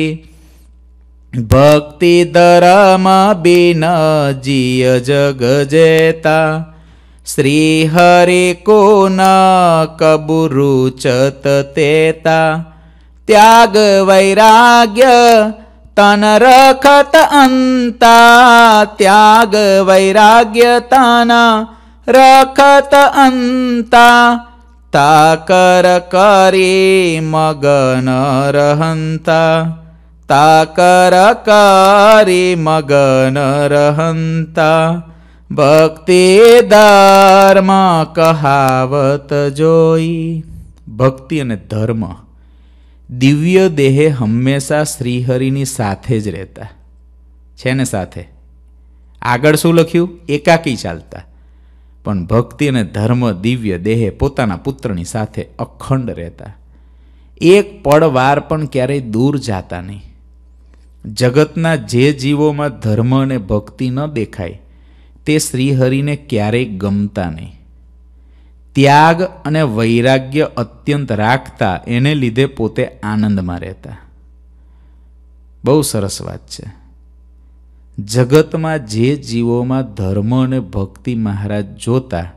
भक्ति दरम बिन जिय जग जेता श्रीहरि को न कबुरुचत तेता त्याग वैराग्य तन रखत अन्ता त्याग वैराग्य तन रखत अन्ता ताकर करी मगन मगनरहन्ता ભક્તિ ધર્મ કહાવત જોઈ ભક્તિ અને ધર્મ દિવ્ય દેહે હંમેશા શ્રીહરિની સાથે જ રહેતા છે ને સાથે આગળ શું લખ્યું એકાકી ચાલતા પણ ભક્તિ અને ધર્મ દિવ્ય દેહે પોતાના પુત્રની સાથે અખંડ રહેતા એક પળવાર પણ ક્યારેય દૂર જાતા નહીં જગતના જે જીવોમાં ધર્મ અને ભક્તિ ન દેખાય તે શ્રીહરિને ક્યારેય ગમતા નહીં ત્યાગ અને વૈરાગ્ય અત્યંત રાખતા એને લીધે પોતે આનંદમાં રહેતા બહુ સરસ વાત છે જગતમાં જે જીવોમાં ધર્મ અને ભક્તિ મહારાજ જોતા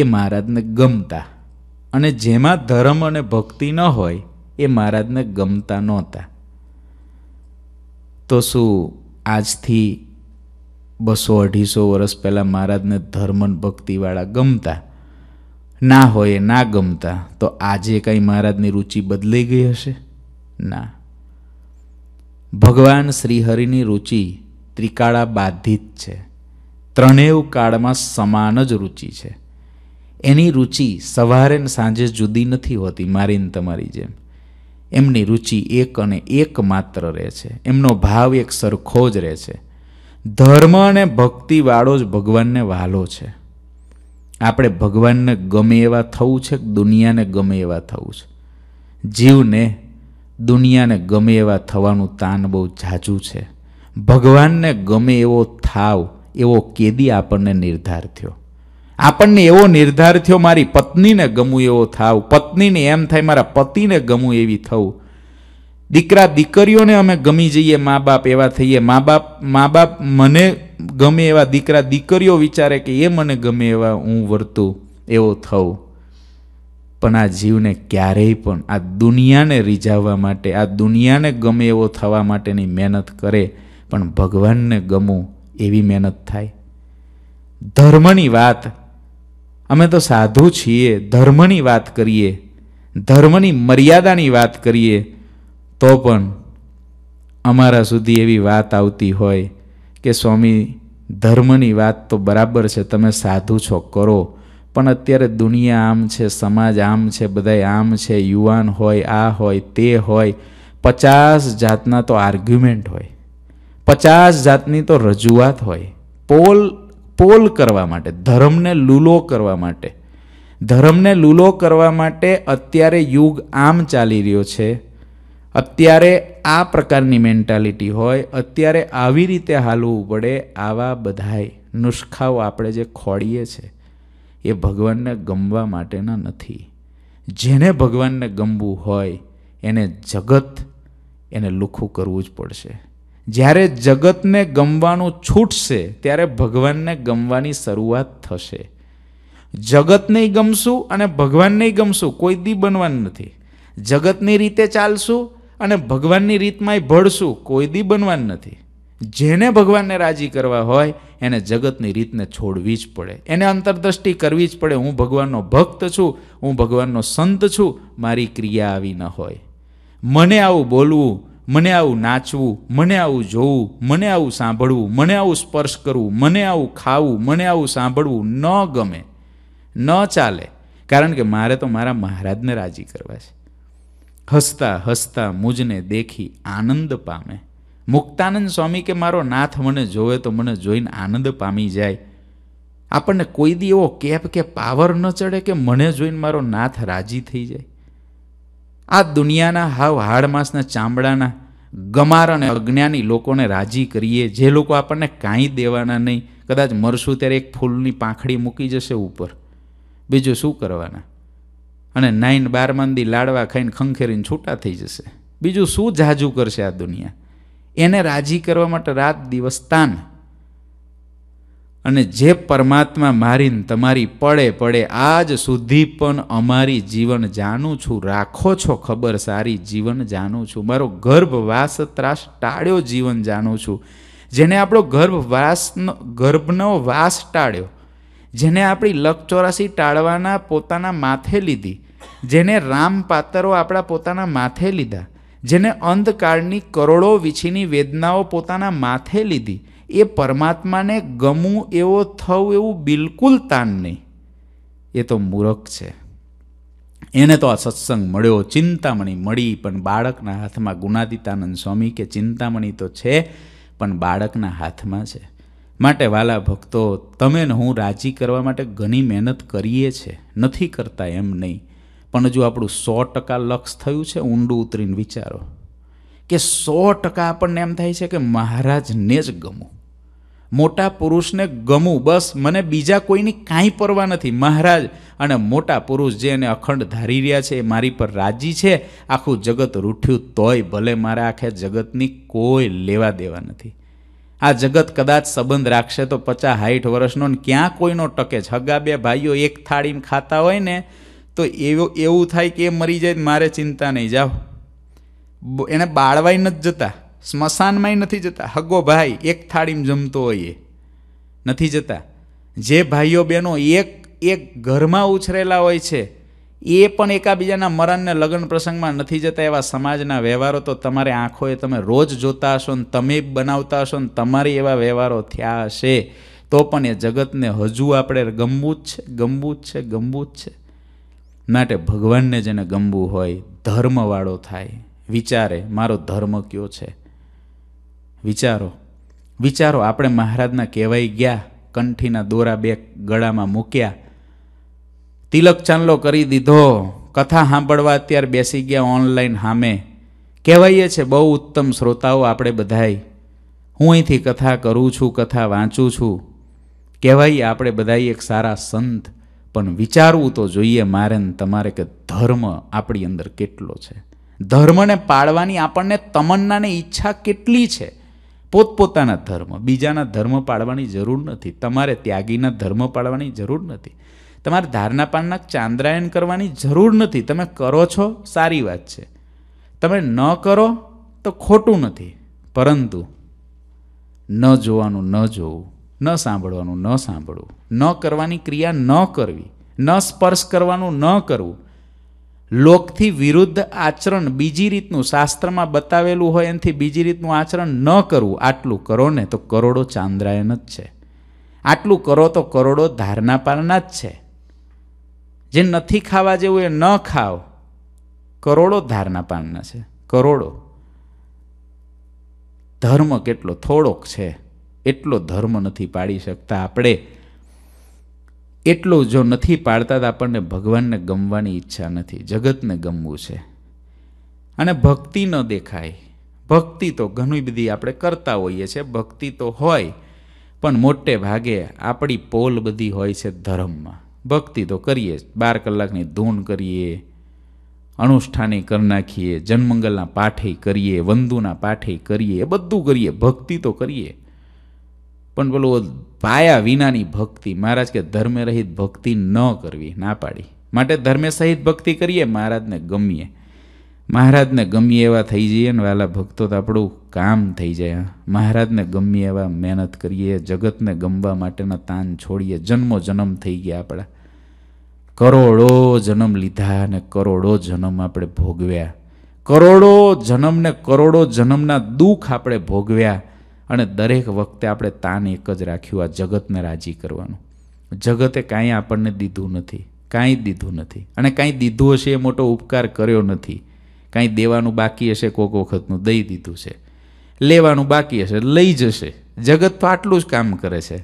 એ મહારાજને ગમતા અને જેમાં ધર્મ અને ભક્તિ ન હોય એ મહારાજને ગમતા નહોતા તો શું આજથી બસો અઢીસો વર્ષ પહેલાં મહારાજને ધર્મન ભક્તિવાળા ગમતા ના હોય ના ગમતા તો આજે કાંઈ મહારાજની રુચિ બદલાઈ ગઈ હશે ના ભગવાન શ્રીહરિની રુચિ ત્રિકાળા બાધિત છે ત્રણેય કાળમાં સમાન જ રુચિ છે એની રુચિ સવારે ને સાંજે જુદી નથી હોતી મારી ને તમારી જેમ એમની રુચિ એક અને એક માત્ર રહે છે એમનો ભાવ એક સરખો જ રહે છે ધર્મ અને ભક્તિવાળો જ ભગવાનને વાલો છે આપણે ભગવાનને ગમે એવા થવું છે દુનિયાને ગમે એવા થવું છે જીવને દુનિયાને ગમે એવા થવાનું તાન બહુ ઝાઝું છે ભગવાનને ગમે એવો થાવ એવો કેદી આપણને નિર્ધાર થયો આપણને એવો નિર્ધાર થયો મારી પત્નીને ગમું એવો થાવ પત્નીને એમ થાય મારા પતિને ગમું એવી થવું દીકરા દીકરીઓને અમે ગમી જઈએ મા બાપ એવા થઈએ મા બાપ મા બાપ મને ગમે એવા દીકરા દીકરીઓ વિચારે કે એ મને ગમે એવા હું વર્તું એવો થવું પણ આ જીવને ક્યારેય પણ આ દુનિયાને રીઝાવવા માટે આ દુનિયાને ગમે એવો થવા માટેની મહેનત કરે પણ ભગવાનને ગમું એવી મહેનત થાય ધર્મની વાત અમે તો સાધુ છીએ ધર્મની વાત કરીએ ધર્મની મર્યાદાની વાત કરીએ તો પણ અમારા સુધી એવી વાત આવતી હોય કે સ્વામી ધર્મની વાત તો બરાબર છે તમે સાધુ છો કરો પણ અત્યારે દુનિયા આમ છે સમાજ આમ છે બધાય આમ છે યુવાન હોય આ હોય તે હોય પચાસ જાતના તો આર્ગ્યુમેન્ટ હોય પચાસ જાતની તો રજૂઆત હોય પોલ પોલ કરવા માટે ધર્મને લૂલો કરવા માટે ધર્મને લૂલો કરવા માટે અત્યારે યુગ આમ ચાલી રહ્યો છે અત્યારે આ પ્રકારની મેન્ટાલિટી હોય અત્યારે આવી રીતે હાલવું પડે આવા બધાય નુસ્ખાઓ આપણે જે ખોડીએ છીએ એ ભગવાનને ગમવા માટેના નથી જેને ભગવાનને ગમવું હોય એને જગત એને લુખું કરવું જ પડશે જ્યારે જગતને ગમવાનું છૂટશે ત્યારે ભગવાનને ગમવાની શરૂઆત થશે જગત નહીં ગમશું અને ભગવાન નહીં ગમશું કોઈ દી બનવાનું નથી જગતની રીતે ચાલશું અને ભગવાનની રીતમાં ભળશું કોઈ દી બનવાનું નથી જેને ભગવાનને રાજી કરવા હોય એને જગતની રીતને છોડવી જ પડે એને અંતરદ્રષ્ટિ કરવી જ પડે હું ભગવાનનો ભક્ત છું હું ભગવાનનો સંત છું મારી ક્રિયા આવી ન હોય મને આવું બોલવું મને આવું નાચવું મને આવું જોવું મને આવું સાંભળવું મને આવું સ્પર્શ કરવું મને આવું ખાવું મને આવું સાંભળવું ન ગમે ન ચાલે કારણ કે મારે તો મારા મહારાજને રાજી કરવા છે હસતા હસતા મુજને દેખી આનંદ પામે મુક્તાનંદ સ્વામી કે મારો નાથ મને જોવે તો મને જોઈને આનંદ પામી જાય આપણને કોઈ દી એવો કેપ કે પાવર ન ચડે કે મને જોઈને મારો નાથ રાજી થઈ જાય આ દુનિયાના હાવ હાડમાસના ચામડાના ગમાર અને અજ્ઞાની લોકોને રાજી કરીએ જે લોકો આપણને કાંઈ દેવાના નહીં કદાચ મરશું ત્યારે એક ફૂલની પાંખડી મૂકી જશે ઉપર બીજું શું કરવાના અને નાઇન બાર બારમાંદી લાડવા ખાઈને ખંખેરીને છૂટા થઈ જશે બીજું શું જાજુ કરશે આ દુનિયા એને રાજી કરવા માટે રાત દિવસ તાન અને જે પરમાત્મા મારીને તમારી પડે પડે આજ સુધી પણ અમારી જીવન જાણું છું રાખો છો ખબર સારી જીવન જાણું છું મારો ગર્ભ વાસ ત્રાસ ટાળ્યો જીવન જાણું છું જેને આપણો ગર્ભ વાસનો ગર્ભનો વાસ ટાળ્યો જેને આપણી લક ચોરાસી ટાળવાના પોતાના માથે લીધી જેને રામ પાતરો આપણા પોતાના માથે લીધા જેને અંધકાળની કરોડો વીછીની વેદનાઓ પોતાના માથે લીધી એ પરમાત્માને ગમું એવો થવું એવું બિલકુલ તાન નહીં એ તો મૂરખ છે એને તો આ સત્સંગ મળ્યો ચિંતામણી મળી પણ બાળકના હાથમાં ગુણાદિતાનંદ સ્વામી કે ચિંતામણી તો છે પણ બાળકના હાથમાં છે માટે વાલા ભક્તો તમે હું રાજી કરવા માટે ઘણી મહેનત કરીએ છે નથી કરતા એમ નહીં પણ જો આપણું સો ટકા લક્ષ થયું છે ઊંડું ઉતરીને વિચારો કે સો ટકા આપણને એમ થાય છે કે મહારાજને જ ગમું મોટા પુરુષને ગમું બસ મને બીજા કોઈની કાંઈ પરવા નથી મહારાજ અને મોટા પુરુષ જે એને અખંડ ધારી રહ્યા છે એ મારી પર રાજી છે આખું જગત રૂઠ્યું તોય ભલે મારા આખે જગતની કોઈ લેવા દેવા નથી આ જગત કદાચ સંબંધ રાખશે તો પચાસ હાઈઠ વર્ષનો ક્યાં કોઈનો ટકે છે હગા બે ભાઈઓ એક થાળીમાં ખાતા હોય ને તો એવો એવું થાય કે એ મરી જાય મારે ચિંતા નહીં જાઓ એને બાળવાય નથી જતા સ્મશાનમાંય નથી જતા હગો ભાઈ એક થાળીમાં જમતો હોય એ નથી જતા જે ભાઈઓ બહેનો એક એક ઘરમાં ઉછરેલા હોય છે એ પણ એકાબીજાના મરણને લગ્ન પ્રસંગમાં નથી જતા એવા સમાજના વ્યવહારો તો તમારે આંખોએ તમે રોજ જોતા હશો ને તમે બનાવતા હશો ને તમારી એવા વ્યવહારો થયા હશે તો પણ એ જગતને હજુ આપણે ગમવું જ છે ગમવું જ છે ગમવું જ છે માટે ભગવાનને જેને ગમવું હોય ધર્મવાળો થાય વિચારે મારો ધર્મ કયો છે વિચારો વિચારો આપણે મહારાજના કહેવાઈ ગયા કંઠીના દોરા બે ગળામાં મૂક્યા તિલક ચાંદલો કરી દીધો કથા સાંભળવા અત્યારે બેસી ગયા ઓનલાઈન સામે કહેવાઈએ છે બહુ ઉત્તમ શ્રોતાઓ આપણે બધાય હું અહીંથી કથા કરું છું કથા વાંચું છું કહેવાય આપણે બધાએ એક સારા સંત પણ વિચારવું તો જોઈએ મારે ને તમારે કે ધર્મ આપણી અંદર કેટલો છે ધર્મને પાળવાની આપણને તમન્નાને ઈચ્છા કેટલી છે પોતપોતાના ધર્મ બીજાના ધર્મ પાળવાની જરૂર નથી તમારે ત્યાગીના ધર્મ પાળવાની જરૂર નથી તમારે ધારના પાનના ચાંદ્રાયણ કરવાની જરૂર નથી તમે કરો છો સારી વાત છે તમે ન કરો તો ખોટું નથી પરંતુ ન જોવાનું ન જોવું ન સાંભળવાનું ન સાંભળવું ન કરવાની ક્રિયા ન કરવી ન સ્પર્શ કરવાનું ન કરવું લોકથી વિરુદ્ધ આચરણ બીજી રીતનું શાસ્ત્રમાં બતાવેલું હોય એનાથી બીજી રીતનું આચરણ ન કરવું આટલું કરો ને તો કરોડો ચાંદ્રાયન જ છે આટલું કરો તો કરોડો ધારના પારના જ છે જે નથી ખાવા જેવું એ ન ખાઓ કરોડો ધારના પારના છે કરોડો ધર્મ કેટલો થોડોક છે એટલો ધર્મ નથી પાડી શકતા આપણે એટલો જો નથી પાડતા તો આપણને ભગવાનને ગમવાની ઈચ્છા નથી જગતને ગમવું છે અને ભક્તિ ન દેખાય ભક્તિ તો ઘણી બધી આપણે કરતા હોઈએ છીએ ભક્તિ તો હોય પણ મોટે ભાગે આપણી પોલ બધી હોય છે ધર્મમાં ભક્તિ તો કરીએ બાર કલાકની ધૂન કરીએ અનુષ્ઠાને કરી નાખીએ જનમંગલના પાઠે કરીએ વંદુના પાઠે કરીએ એ બધું કરીએ ભક્તિ તો કરીએ પણ પેલું પાયા વિનાની ભક્તિ મહારાજ કે ધર્મે રહિત ભક્તિ ન કરવી ના પાડી માટે ધર્મે સહિત ભક્તિ કરીએ મહારાજને ગમીએ મહારાજને ગમીએ એવા થઈ જઈએ ને વાલા ભક્તો તો આપણું કામ થઈ જાય મહારાજને ગમીએ એવા મહેનત કરીએ જગતને ગમવા માટેના તાન છોડીએ જન્મો જન્મ થઈ ગયા આપણા કરોડો જન્મ લીધા અને કરોડો જન્મ આપણે ભોગવ્યા કરોડો જન્મને કરોડો જન્મના દુઃખ આપણે ભોગવ્યા અને દરેક વખતે આપણે તાન એક જ રાખ્યું આ જગતને રાજી કરવાનું જગતે કાંઈ આપણને દીધું નથી કાંઈ દીધું નથી અને કાંઈ દીધું હશે એ મોટો ઉપકાર કર્યો નથી કાંઈ દેવાનું બાકી હશે કોક વખતનું દઈ દીધું છે લેવાનું બાકી હશે લઈ જશે જગત તો આટલું જ કામ કરે છે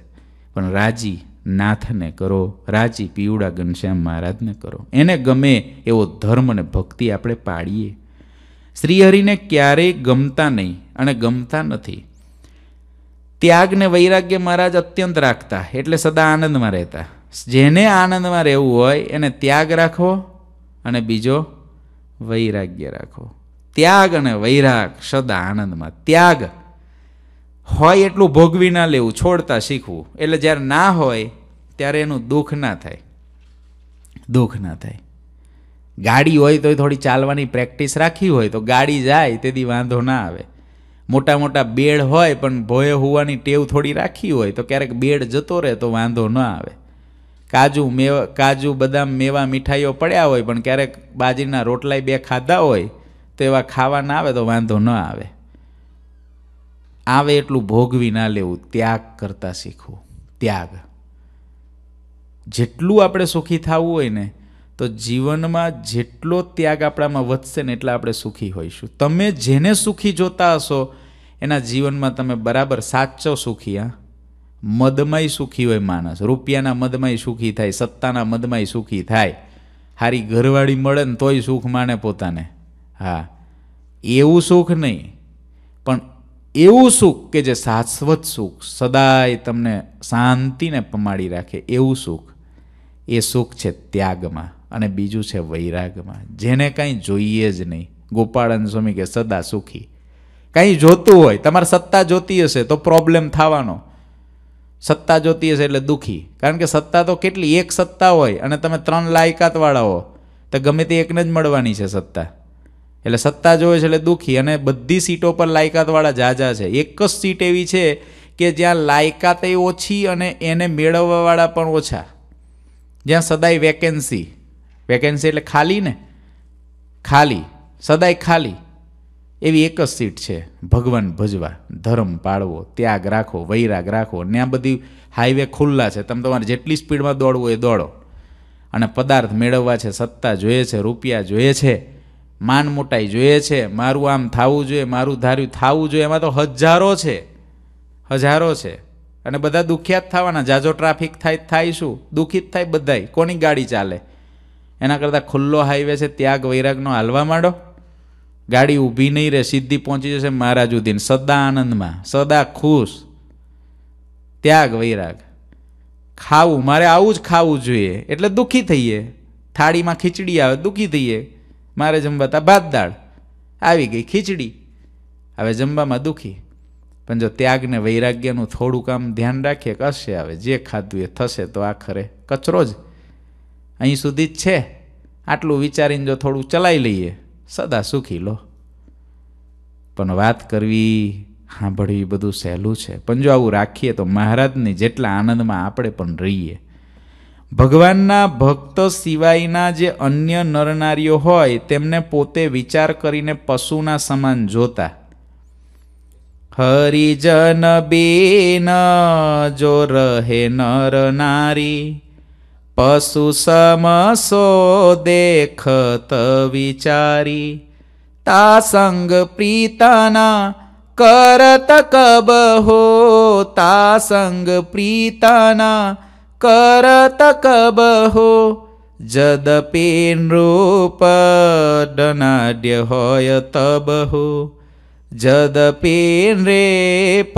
પણ રાજી નાથને કરો રાજી પીવડા ઘનશ્યામ મહારાજને કરો એને ગમે એવો ધર્મ અને ભક્તિ આપણે પાડીએ શ્રીહરિને ક્યારેય ગમતા નહીં અને ગમતા નથી ત્યાગને વૈરાગ્ય મહારાજ અત્યંત રાખતા એટલે સદા આનંદમાં રહેતા જેને આનંદમાં રહેવું હોય એને ત્યાગ રાખવો અને બીજો વૈરાગ્ય રાખો ત્યાગ અને વૈરાગ સદા આનંદમાં ત્યાગ હોય એટલું ભોગવી ના લેવું છોડતા શીખવું એટલે જ્યારે ના હોય ત્યારે એનું દુઃખ ના થાય દુઃખ ના થાય ગાડી હોય તો થોડી ચાલવાની પ્રેક્ટિસ રાખી હોય તો ગાડી જાય તેથી વાંધો ના આવે મોટા મોટા બેડ હોય પણ ભોય હોવાની ટેવ થોડી રાખી હોય તો ક્યારેક બેડ જતો રહે તો વાંધો ન આવે કાજુ મેવા કાજુ બદામ મેવા મીઠાઈઓ પડ્યા હોય પણ ક્યારેક બાજરીના રોટલાય બે ખાધા હોય તો એવા ખાવા ના આવે તો વાંધો ન આવે આવે એટલું ભોગવી ના લેવું ત્યાગ કરતાં શીખવું ત્યાગ જેટલું આપણે સુખી થવું હોય ને તો જીવનમાં જેટલો ત્યાગ આપણામાં વધશે ને એટલા આપણે સુખી હોઈશું તમે જેને સુખી જોતા હશો એના જીવનમાં તમે બરાબર સાચો સુખી હા મદમય સુખી હોય માણસ રૂપિયાના મદમય સુખી થાય સત્તાના મદમય સુખી થાય હારી ઘરવાળી મળે ને તોય સુખ માને પોતાને હા એવું સુખ નહીં પણ એવું સુખ કે જે શાશ્વત સુખ સદાય તમને શાંતિને પમાડી રાખે એવું સુખ એ સુખ છે ત્યાગમાં અને બીજું છે વૈરાગમાં જેને કાંઈ જોઈએ જ નહીં ગોપાળન સ્વામી કે સદા સુખી કંઈ જોતું હોય તમારે સત્તા જોતી હશે તો પ્રોબ્લેમ થવાનો સત્તા જોતી હશે એટલે દુઃખી કારણ કે સત્તા તો કેટલી એક સત્તા હોય અને તમે ત્રણ લાયકાતવાળા હો તો ગમે તે એકને જ મળવાની છે સત્તા એટલે સત્તા જોવે છે એટલે દુઃખી અને બધી સીટો પર લાયકાતવાળા જાજા છે એક જ સીટ એવી છે કે જ્યાં લાયકાત ઓછી અને એને મેળવવાવાળા પણ ઓછા જ્યાં સદાય વેકેન્સી વેકેન્સી એટલે ખાલી ને ખાલી સદાય ખાલી એવી એક જ સીટ છે ભગવાન ભજવા ધર્મ પાળવો ત્યાગ રાખો વૈરાગ રાખો ને આ બધી હાઈવે ખુલ્લા છે તમે તમારે જેટલી સ્પીડમાં દોડવો એ દોડો અને પદાર્થ મેળવવા છે સત્તા જોઈએ છે રૂપિયા જોઈએ છે માન મોટાઈ જોઈએ છે મારું આમ થવું જોઈએ મારું ધાર્યું થવું જોઈએ એમાં તો હજારો છે હજારો છે અને બધા દુખિયા જ થવાના જાજો ટ્રાફિક થાય થાય શું દુઃખી જ થાય બધાય કોની ગાડી ચાલે એના કરતાં ખુલ્લો હાઈવે છે ત્યાગ વૈરાગનો હાલવા માંડો ગાડી ઊભી નહીં રહે સીધી પહોંચી જશે મહારાજુદ્દીન સદા આનંદમાં સદા ખુશ ત્યાગ વૈરાગ ખાવું મારે આવું જ ખાવું જોઈએ એટલે દુઃખી થઈએ થાળીમાં ખીચડી આવે દુઃખી થઈએ મારે જમવાતા ભાત દાળ આવી ગઈ ખીચડી હવે જમવામાં દુઃખી પણ જો ત્યાગ ને વૈરાગ્યનું થોડું કામ ધ્યાન રાખીએ કશે આવે જે ખાધું એ થશે તો આખરે કચરો જ અહીં સુધી જ છે આટલું વિચારીને જો થોડું ચલાવી લઈએ સદા સુખી લો પણ વાત કરવી સાંભળવી બધું સહેલું છે પણ જો આવું રાખીએ તો મહારાજની જેટલા આનંદમાં આપણે પણ રહીએ ભગવાનના ભક્ત સિવાયના જે અન્ય નરનારીઓ હોય તેમને પોતે વિચાર કરીને પશુના સમાન જોતા હરિજન બેન જો રહે નર નારી पशुसमसो देखतविचारी तासङ्ग प्रीताना करत तासङ्ग प्रीतना करतकबो यदपि नूप डनाड्य जद तबो यदपि न्पदनाद्य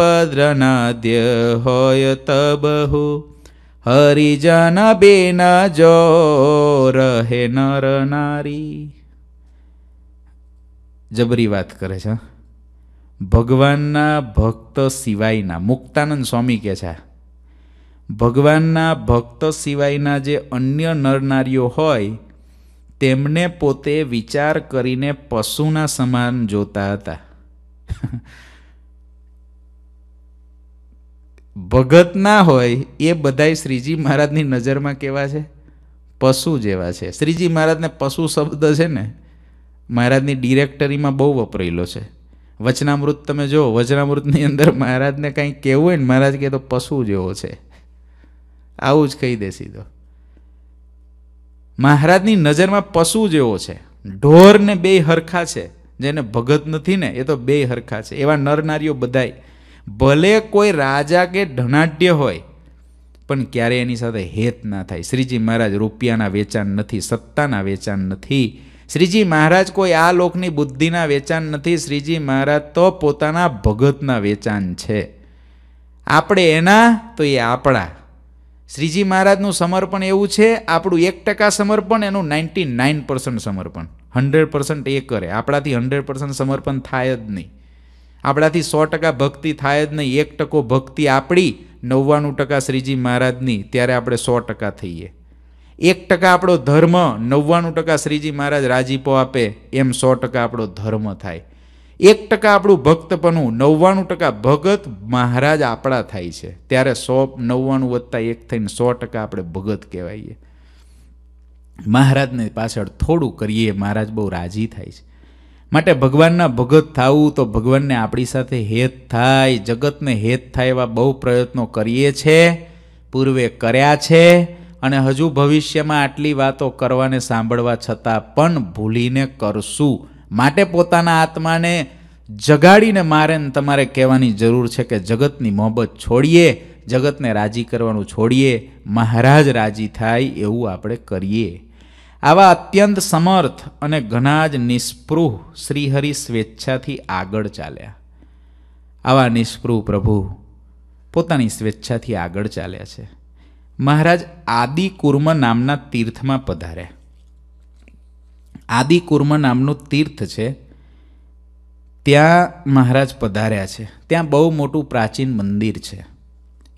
होय तब હરિજન બેન જો રહે નર નારી જબરી વાત કરે છે ભગવાનના ભક્ત સિવાયના મુક્તાનંદ સ્વામી કે છે ભગવાનના ભક્ત સિવાયના જે અન્ય નરનારીઓ હોય તેમને પોતે વિચાર કરીને પશુના સમાન જોતા હતા ભગત ના હોય એ બધાય શ્રીજી મહારાજની નજરમાં કેવા છે પશુ જેવા છે શ્રીજી મહારાજને પશુ શબ્દ છે ને મહારાજની ડિરેક્ટરીમાં બહુ વપરાયેલો છે વચનામૃત તમે જો વચનામૃતની અંદર મહારાજને કંઈ કહેવું હોય ને મહારાજ કહે તો પશુ જેવો છે આવું જ કહી દે સીધો મહારાજની નજરમાં પશુ જેવો છે ઢોરને બે હરખા છે જેને ભગત નથી ને એ તો બે હરખા છે એવા નર નારીઓ બધાય ભલે કોઈ રાજા કે ધનાઢ્ય હોય પણ ક્યારે એની સાથે હેત ના થાય શ્રીજી મહારાજ રૂપિયાના વેચાણ નથી સત્તાના વેચાણ નથી શ્રીજી મહારાજ કોઈ આ લોકની બુદ્ધિના વેચાણ નથી શ્રીજી મહારાજ તો પોતાના ભગતના વેચાણ છે આપણે એના તો એ આપણા શ્રીજી મહારાજનું સમર્પણ એવું છે આપણું એક ટકા સમર્પણ એનું નાઇન્ટી નાઇન પર્સન્ટ સમર્પણ હંડ્રેડ પર્સન્ટ એ કરે આપણાથી હંડ્રેડ પર્સન્ટ સમર્પણ થાય જ નહીં આપણાથી સો ટકા ભક્તિ થાય જ નહીં એક ટકો ભક્તિ આપણી નવ્વાણું ટકા શ્રીજી મહારાજની ત્યારે આપણે સો ટકા થઈએ એક ટકા આપણો ધર્મ નવ્વાણું ટકા શ્રીજી મહારાજ રાજીપો આપે એમ સો ટકા આપણો ધર્મ થાય એક ટકા આપણું ભક્તપણું નવ્વાણું ટકા ભગત મહારાજ આપણા થાય છે ત્યારે સો નવ્વાણું વત્તા એક થઈને સો ટકા આપણે ભગત કહેવાઈએ મહારાજને પાછળ થોડું કરીએ મહારાજ બહુ રાજી થાય છે માટે ભગવાનના ભગત થવું તો ભગવાનને આપણી સાથે હેત થાય જગતને હેત થાય એવા બહુ પ્રયત્નો કરીએ છે પૂર્વે કર્યા છે અને હજુ ભવિષ્યમાં આટલી વાતો કરવાને સાંભળવા છતાં પણ ભૂલીને કરશું માટે પોતાના આત્માને જગાડીને મારે તમારે કહેવાની જરૂર છે કે જગતની મોહબત છોડીએ જગતને રાજી કરવાનું છોડીએ મહારાજ રાજી થાય એવું આપણે કરીએ આવા અત્યંત સમર્થ અને ઘણા જ નિષ્પૃહ શ્રીહરિ સ્વેચ્છાથી આગળ ચાલ્યા આવા નિષ્પૃહ પ્રભુ પોતાની સ્વેચ્છાથી આગળ ચાલ્યા છે મહારાજ આદિકુર્મ નામના તીર્થમાં પધાર્યા આદિકુર્મ નામનું તીર્થ છે ત્યાં મહારાજ પધાર્યા છે ત્યાં બહુ મોટું પ્રાચીન મંદિર છે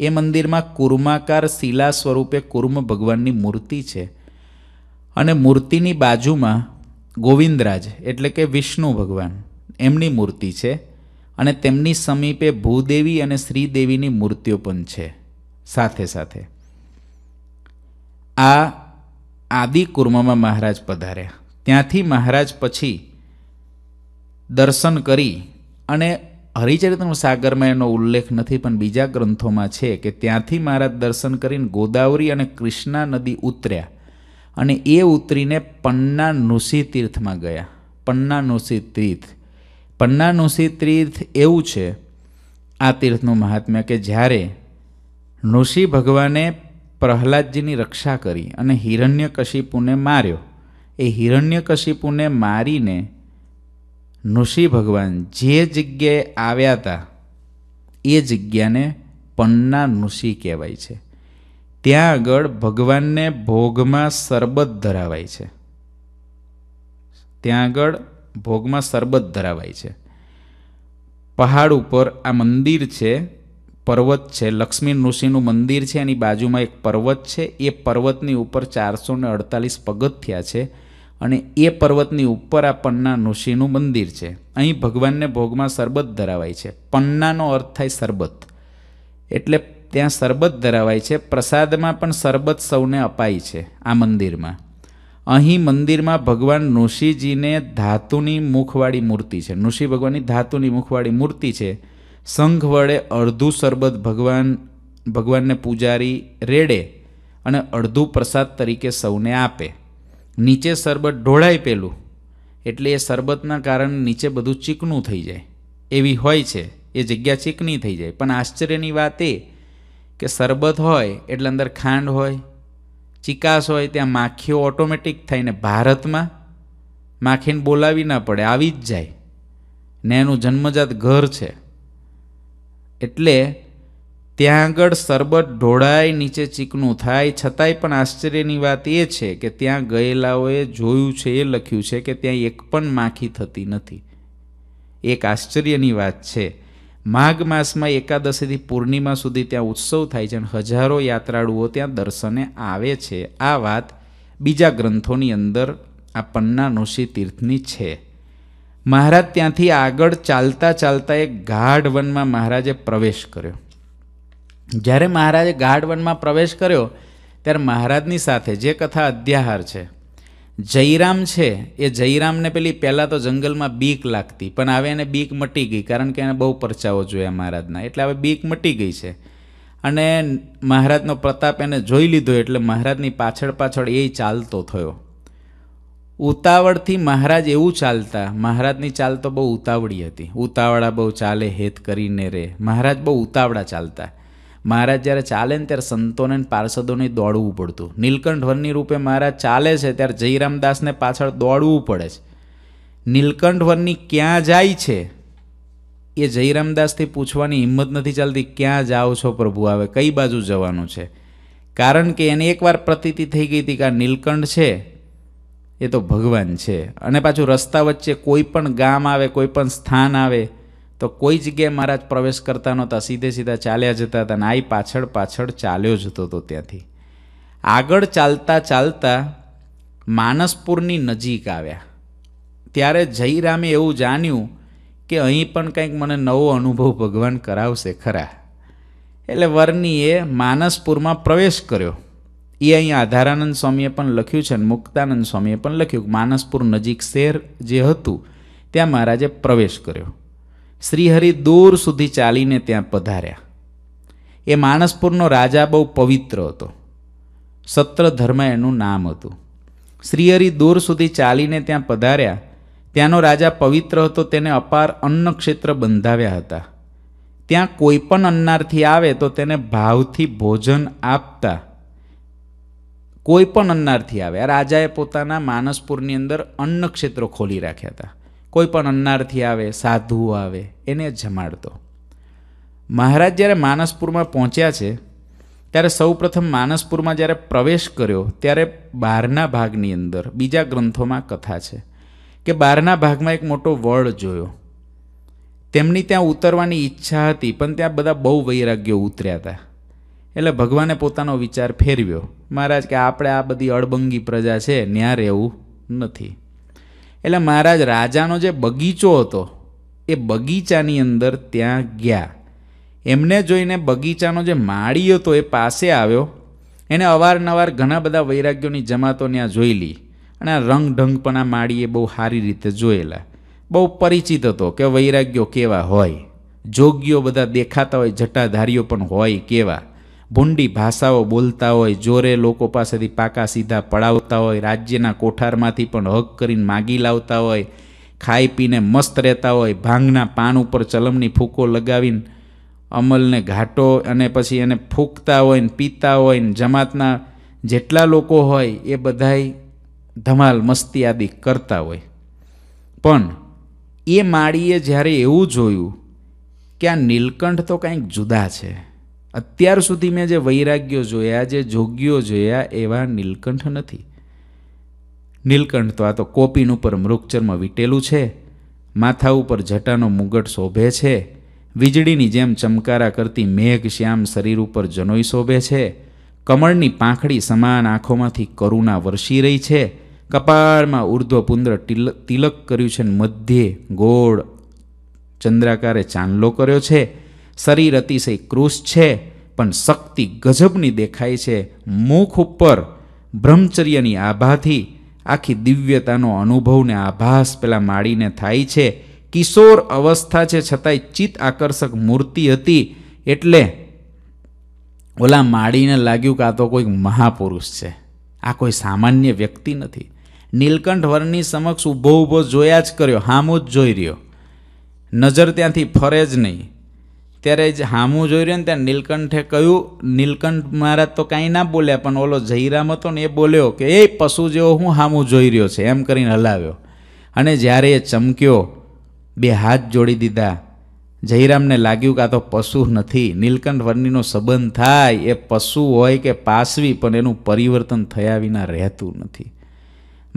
એ મંદિરમાં કુર્માકાર શિલા સ્વરૂપે કુર્મ ભગવાનની મૂર્તિ છે અને મૂર્તિની બાજુમાં ગોવિંદરાજ એટલે કે વિષ્ણુ ભગવાન એમની મૂર્તિ છે અને તેમની સમીપે ભૂદેવી અને શ્રીદેવીની મૂર્તિઓ પણ છે સાથે સાથે આ આદિ મહારાજ પધાર્યા ત્યાંથી મહારાજ પછી દર્શન કરી અને હરિચરિત્રમ સાગરમાં એનો ઉલ્લેખ નથી પણ બીજા ગ્રંથોમાં છે કે ત્યાંથી મહારાજ દર્શન કરીને ગોદાવરી અને કૃષ્ણા નદી ઉતર્યા અને એ ઉતરીને પન્ના નુસી તીર્થમાં ગયા પન્ના નુસી તીર્થ પન્ના નુસી તીર્થ એવું છે આ તીર્થનું મહાત્મ્ય કે જ્યારે નુસી ભગવાને પ્રહલાદજીની રક્ષા કરી અને હિરણ્યકશિપુને માર્યો એ હિરણ્યકશિપુને મારીને નુસી ભગવાન જે જગ્યાએ આવ્યા હતા એ જગ્યાને પન્ના નુસી કહેવાય છે ત્યાં આગળ ભગવાનને ભોગમાં શરબત ધરાવાય છે ત્યાં આગળ ભોગમાં શરબત ધરાવાય છે પહાડ ઉપર આ મંદિર છે પર્વત છે લક્ષ્મી ઋષિનું મંદિર છે એની બાજુમાં એક પર્વત છે એ પર્વતની ઉપર ચારસો ને અડતાલીસ પગથિયા છે અને એ પર્વતની ઉપર આ પન્ના ઋષિનું મંદિર છે અહીં ભગવાનને ભોગમાં શરબત ધરાવાય છે પન્નાનો અર્થ થાય શરબત એટલે ત્યાં શરબત ધરાવાય છે પ્રસાદમાં પણ શરબત સૌને અપાય છે આ મંદિરમાં અહીં મંદિરમાં ભગવાન નૃષિજીને ધાતુની મુખવાળી મૂર્તિ છે નૃષિ ભગવાનની ધાતુની મુખવાળી મૂર્તિ છે સંઘ વડે અડધું શરબત ભગવાન ભગવાનને પૂજારી રેડે અને અડધું પ્રસાદ તરીકે સૌને આપે નીચે શરબત ઢોળાય પેલું એટલે એ શરબતના કારણે નીચે બધું ચીકણું થઈ જાય એવી હોય છે એ જગ્યા ચીકણી થઈ જાય પણ આશ્ચર્યની વાત એ કે શરબત હોય એટલે અંદર ખાંડ હોય ચિકાસ હોય ત્યાં માખીઓ ઓટોમેટિક થઈને ભારતમાં માખીને બોલાવી ના પડે આવી જ જાય ને એનું જન્મજાત ઘર છે એટલે ત્યાં આગળ શરબત ઢોળાય નીચે ચીકનું થાય છતાંય પણ આશ્ચર્યની વાત એ છે કે ત્યાં ગયેલાઓએ જોયું છે એ લખ્યું છે કે ત્યાં એક પણ માખી થતી નથી એક આશ્ચર્યની વાત છે માઘ માસમાં એકાદશીથી પૂર્ણિમા સુધી ત્યાં ઉત્સવ થાય છે અને હજારો યાત્રાળુઓ ત્યાં દર્શને આવે છે આ વાત બીજા ગ્રંથોની અંદર આ પન્ના નોશી તીર્થની છે મહારાજ ત્યાંથી આગળ ચાલતા ચાલતા એક ગાઢ વનમાં મહારાજે પ્રવેશ કર્યો જ્યારે મહારાજે ગાઢ વનમાં પ્રવેશ કર્યો ત્યારે મહારાજની સાથે જે કથા અધ્યાહાર છે જયરામ છે એ જયરામને પેલી પહેલાં તો જંગલમાં બીક લાગતી પણ હવે એને બીક મટી ગઈ કારણ કે એને બહુ પરચાવો જોયા મહારાજના એટલે હવે બીક મટી ગઈ છે અને મહારાજનો પ્રતાપ એને જોઈ લીધો એટલે મહારાજની પાછળ પાછળ એ ચાલતો થયો ઉતાવળથી મહારાજ એવું ચાલતા મહારાજની ચાલ તો બહુ ઉતાવળી હતી ઉતાવળા બહુ ચાલે હેત કરીને રે મહારાજ બહુ ઉતાવળા ચાલતા મહારાજ જ્યારે ચાલે ને ત્યારે સંતોને પાર્ષદોને દોડવું પડતું નીલકંઠ વનની રૂપે મહારાજ ચાલે છે ત્યારે જયરામદાસને પાછળ દોડવું પડે છે નીલકંઠ વનની ક્યાં જાય છે એ જયરામદાસથી પૂછવાની હિંમત નથી ચાલતી ક્યાં જાઓ છો પ્રભુ આવે કઈ બાજુ જવાનું છે કારણ કે એને એકવાર પ્રતીતિ થઈ ગઈ હતી કે આ નીલકંઠ છે એ તો ભગવાન છે અને પાછું રસ્તા વચ્ચે કોઈ પણ ગામ આવે કોઈ પણ સ્થાન આવે તો કોઈ જગ્યાએ મહારાજ પ્રવેશ કરતા નહોતા સીધે સીધા ચાલ્યા જતા હતા અને આઈ પાછળ પાછળ ચાલ્યો જતો હતો ત્યાંથી આગળ ચાલતા ચાલતા માનસપુરની નજીક આવ્યા ત્યારે જયરામે એવું જાણ્યું કે અહીં પણ કંઈક મને નવો અનુભવ ભગવાન કરાવશે ખરા એટલે વર્ણીએ માનસપુરમાં પ્રવેશ કર્યો એ અહીં આધારાનંદ સ્વામીએ પણ લખ્યું છે અને મુક્તાનંદ સ્વામીએ પણ લખ્યું માનસપુર નજીક શહેર જે હતું ત્યાં મહારાજે પ્રવેશ કર્યો શ્રીહરિ દૂર સુધી ચાલીને ત્યાં પધાર્યા એ માણસપુરનો રાજા બહુ પવિત્ર હતો સત્ર ધર્મ એનું નામ હતું શ્રીહરિ દૂર સુધી ચાલીને ત્યાં પધાર્યા ત્યાંનો રાજા પવિત્ર હતો તેને અપાર અન્નક્ષેત્ર બંધાવ્યા હતા ત્યાં કોઈ પણ અન્નારથી આવે તો તેને ભાવથી ભોજન આપતા કોઈ પણ અન્નારથી આવે આ રાજાએ પોતાના માનસપુરની અંદર અન્નક્ષેત્રો ખોલી રાખ્યા હતા કોઈ પણ અન્નારથી આવે સાધુ આવે એને જમાડતો મહારાજ જ્યારે માનસપુરમાં પહોંચ્યા છે ત્યારે સૌપ્રથમ માનસપુરમાં જ્યારે પ્રવેશ કર્યો ત્યારે બહારના ભાગની અંદર બીજા ગ્રંથોમાં કથા છે કે બહારના ભાગમાં એક મોટો વડ જોયો તેમની ત્યાં ઉતરવાની ઈચ્છા હતી પણ ત્યાં બધા બહુ વૈરાગ્યો ઉતર્યા હતા એટલે ભગવાને પોતાનો વિચાર ફેરવ્યો મહારાજ કે આપણે આ બધી અડબંગી પ્રજા છે ન્યા રહેવું નથી એટલે મહારાજ રાજાનો જે બગીચો હતો એ બગીચાની અંદર ત્યાં ગયા એમને જોઈને બગીચાનો જે માળી હતો એ પાસે આવ્યો એને અવારનવાર ઘણા બધા વૈરાગ્યોની જમાતો ત્યાં જોયેલી અને આ રંગઢંગ પણ આ માળીએ બહુ સારી રીતે જોયેલા બહુ પરિચિત હતો કે વૈરાગ્યો કેવા હોય જોગ્યો બધા દેખાતા હોય જટાધારીઓ પણ હોય કેવા ભૂંડી ભાષાઓ બોલતા હોય જોરે લોકો પાસેથી પાકા સીધા પડાવતા હોય રાજ્યના કોઠારમાંથી પણ હક કરીને માગી લાવતા હોય ખાઈ પીને મસ્ત રહેતા હોય ભાંગના પાન ઉપર ચલમની ફૂકો લગાવીને અમલને ઘાટો અને પછી એને ફૂંકતા હોય ને પીતા હોય ને જમાતના જેટલા લોકો હોય એ બધાય ધમાલ મસ્તી આદિ કરતા હોય પણ એ માળીએ જ્યારે એવું જોયું કે આ નીલકંઠ તો કંઈક જુદા છે અત્યાર સુધી મેં જે વૈરાગ્યો જોયા જે જોગ્યો જોયા એવા નીલકંઠ નથી નીલકંઠ તો આ તો કોપીન ઉપર મૃગચર્મ વીટેલું છે માથા ઉપર જટાનો મુગટ શોભે છે વીજળીની જેમ ચમકારા કરતી મેઘ શ્યામ શરીર ઉપર જનોઈ શોભે છે કમળની પાંખડી સમાન આંખોમાંથી કરુણા વરસી રહી છે કપાળમાં ઉર્ધ્વપુંદ્ર તિલક કર્યું છે ને મધ્યે ગોળ ચંદ્રાકારે ચાંદલો કર્યો છે શરીર અતિશય ક્રૂશ છે પણ શક્તિ ગજબની દેખાય છે મુખ ઉપર બ્રહ્મચર્યની આભાથી આખી દિવ્યતાનો અનુભવને આભાસ પેલા માળીને થાય છે કિશોર અવસ્થા છે છતાંય ચિત્ત આકર્ષક મૂર્તિ હતી એટલે ઓલા માળીને લાગ્યું કે આ તો કોઈક મહાપુરુષ છે આ કોઈ સામાન્ય વ્યક્તિ નથી નીલકંઠ વરની સમક્ષ ઊભો ઊભો જોયા જ કર્યો હામો જ જોઈ રહ્યો નજર ત્યાંથી ફરે જ નહીં ત્યારે જ હામું જોઈ રહ્યો ને ત્યાં નીલકંઠે કહ્યું નીલકંઠ મહારાજ તો કાંઈ ના બોલ્યા પણ ઓલો જયરામ હતો ને એ બોલ્યો કે એ પશુ જેવો હું હામું જોઈ રહ્યો છે એમ કરીને હલાવ્યો અને જ્યારે એ ચમક્યો બે હાથ જોડી દીધા જયરામને લાગ્યું કે આ તો પશુ નથી નીલકંઠ વર્ણિનો સંબંધ થાય એ પશુ હોય કે પાસવી પણ એનું પરિવર્તન થયા વિના રહેતું નથી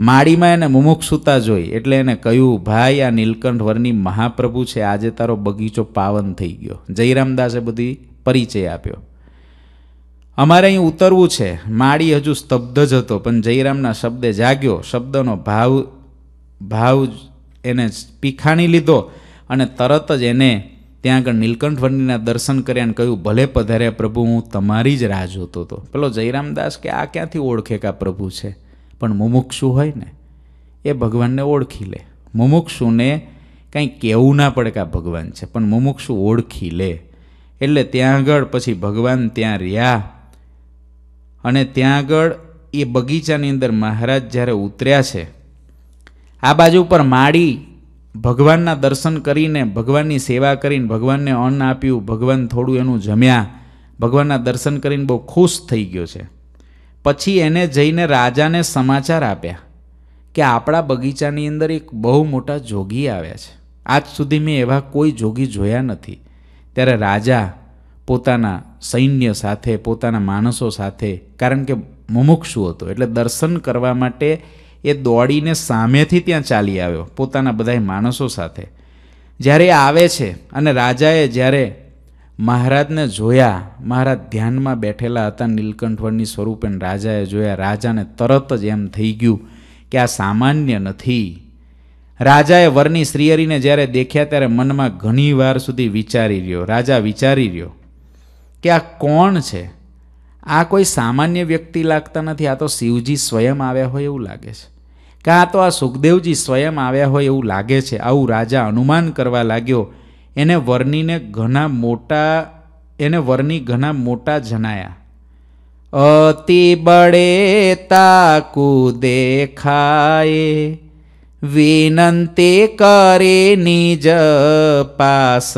માળીમાં એને મુમુક્ષુતા જોઈ એટલે એને કહ્યું ભાઈ આ નીલકંઠ નીલકંઠવરની મહાપ્રભુ છે આજે તારો બગીચો પાવન થઈ ગયો જયરામદાસે બધી પરિચય આપ્યો અમારે અહીં ઉતરવું છે માળી હજુ સ્તબ્ધ જ હતો પણ જયરામના શબ્દે જાગ્યો શબ્દનો ભાવ ભાવ એને પીખાણી લીધો અને તરત જ એને ત્યાં આગળ નીલકંઠ વર્ણિના દર્શન કર્યા અને કહ્યું ભલે પધાર્યા પ્રભુ હું તમારી જ રાહ જોતો હતો પેલો જયરામદાસ કે આ ક્યાંથી ઓળખે કે આ પ્રભુ છે પણ મુમુક્ષુ હોય ને એ ભગવાનને ઓળખી લે મુમુક્ષુને કાંઈ કહેવું ના પડે કે આ ભગવાન છે પણ મુમુક્ષુ ઓળખી લે એટલે ત્યાં આગળ પછી ભગવાન ત્યાં રહ્યા અને ત્યાં આગળ એ બગીચાની અંદર મહારાજ જ્યારે ઉતર્યા છે આ બાજુ પર માળી ભગવાનના દર્શન કરીને ભગવાનની સેવા કરીને ભગવાનને અન્ન આપ્યું ભગવાન થોડું એનું જમ્યા ભગવાનના દર્શન કરીને બહુ ખુશ થઈ ગયો છે પછી એને જઈને રાજાને સમાચાર આપ્યા કે આપણા બગીચાની અંદર એક બહુ મોટા જોગી આવ્યા છે આજ સુધી મેં એવા કોઈ જોગી જોયા નથી ત્યારે રાજા પોતાના સૈન્ય સાથે પોતાના માણસો સાથે કારણ કે મુમુક્ષુ હતો એટલે દર્શન કરવા માટે એ દોડીને સામેથી ત્યાં ચાલી આવ્યો પોતાના બધા માણસો સાથે જ્યારે એ આવે છે અને રાજાએ જ્યારે મહારાજને જોયા મહારાજ ધ્યાનમાં બેઠેલા હતા નીલકંઠવર્ણી સ્વરૂપે રાજાએ જોયા રાજાને તરત જ એમ થઈ ગયું કે આ સામાન્ય નથી રાજાએ વરની શ્રીયરીને જ્યારે દેખ્યા ત્યારે મનમાં ઘણી વાર સુધી વિચારી રહ્યો રાજા વિચારી રહ્યો કે આ કોણ છે આ કોઈ સામાન્ય વ્યક્તિ લાગતા નથી આ તો શિવજી સ્વયં આવ્યા હોય એવું લાગે છે કાં તો આ સુખદેવજી સ્વયં આવ્યા હોય એવું લાગે છે આવું રાજા અનુમાન કરવા લાગ્યો એને વર્ણિને ઘણા મોટા એને વર્ણિ ઘણા મોટા જણાયા અતિ બળે તાકુ દેખાય વિનંતી કરે નિજ પાસ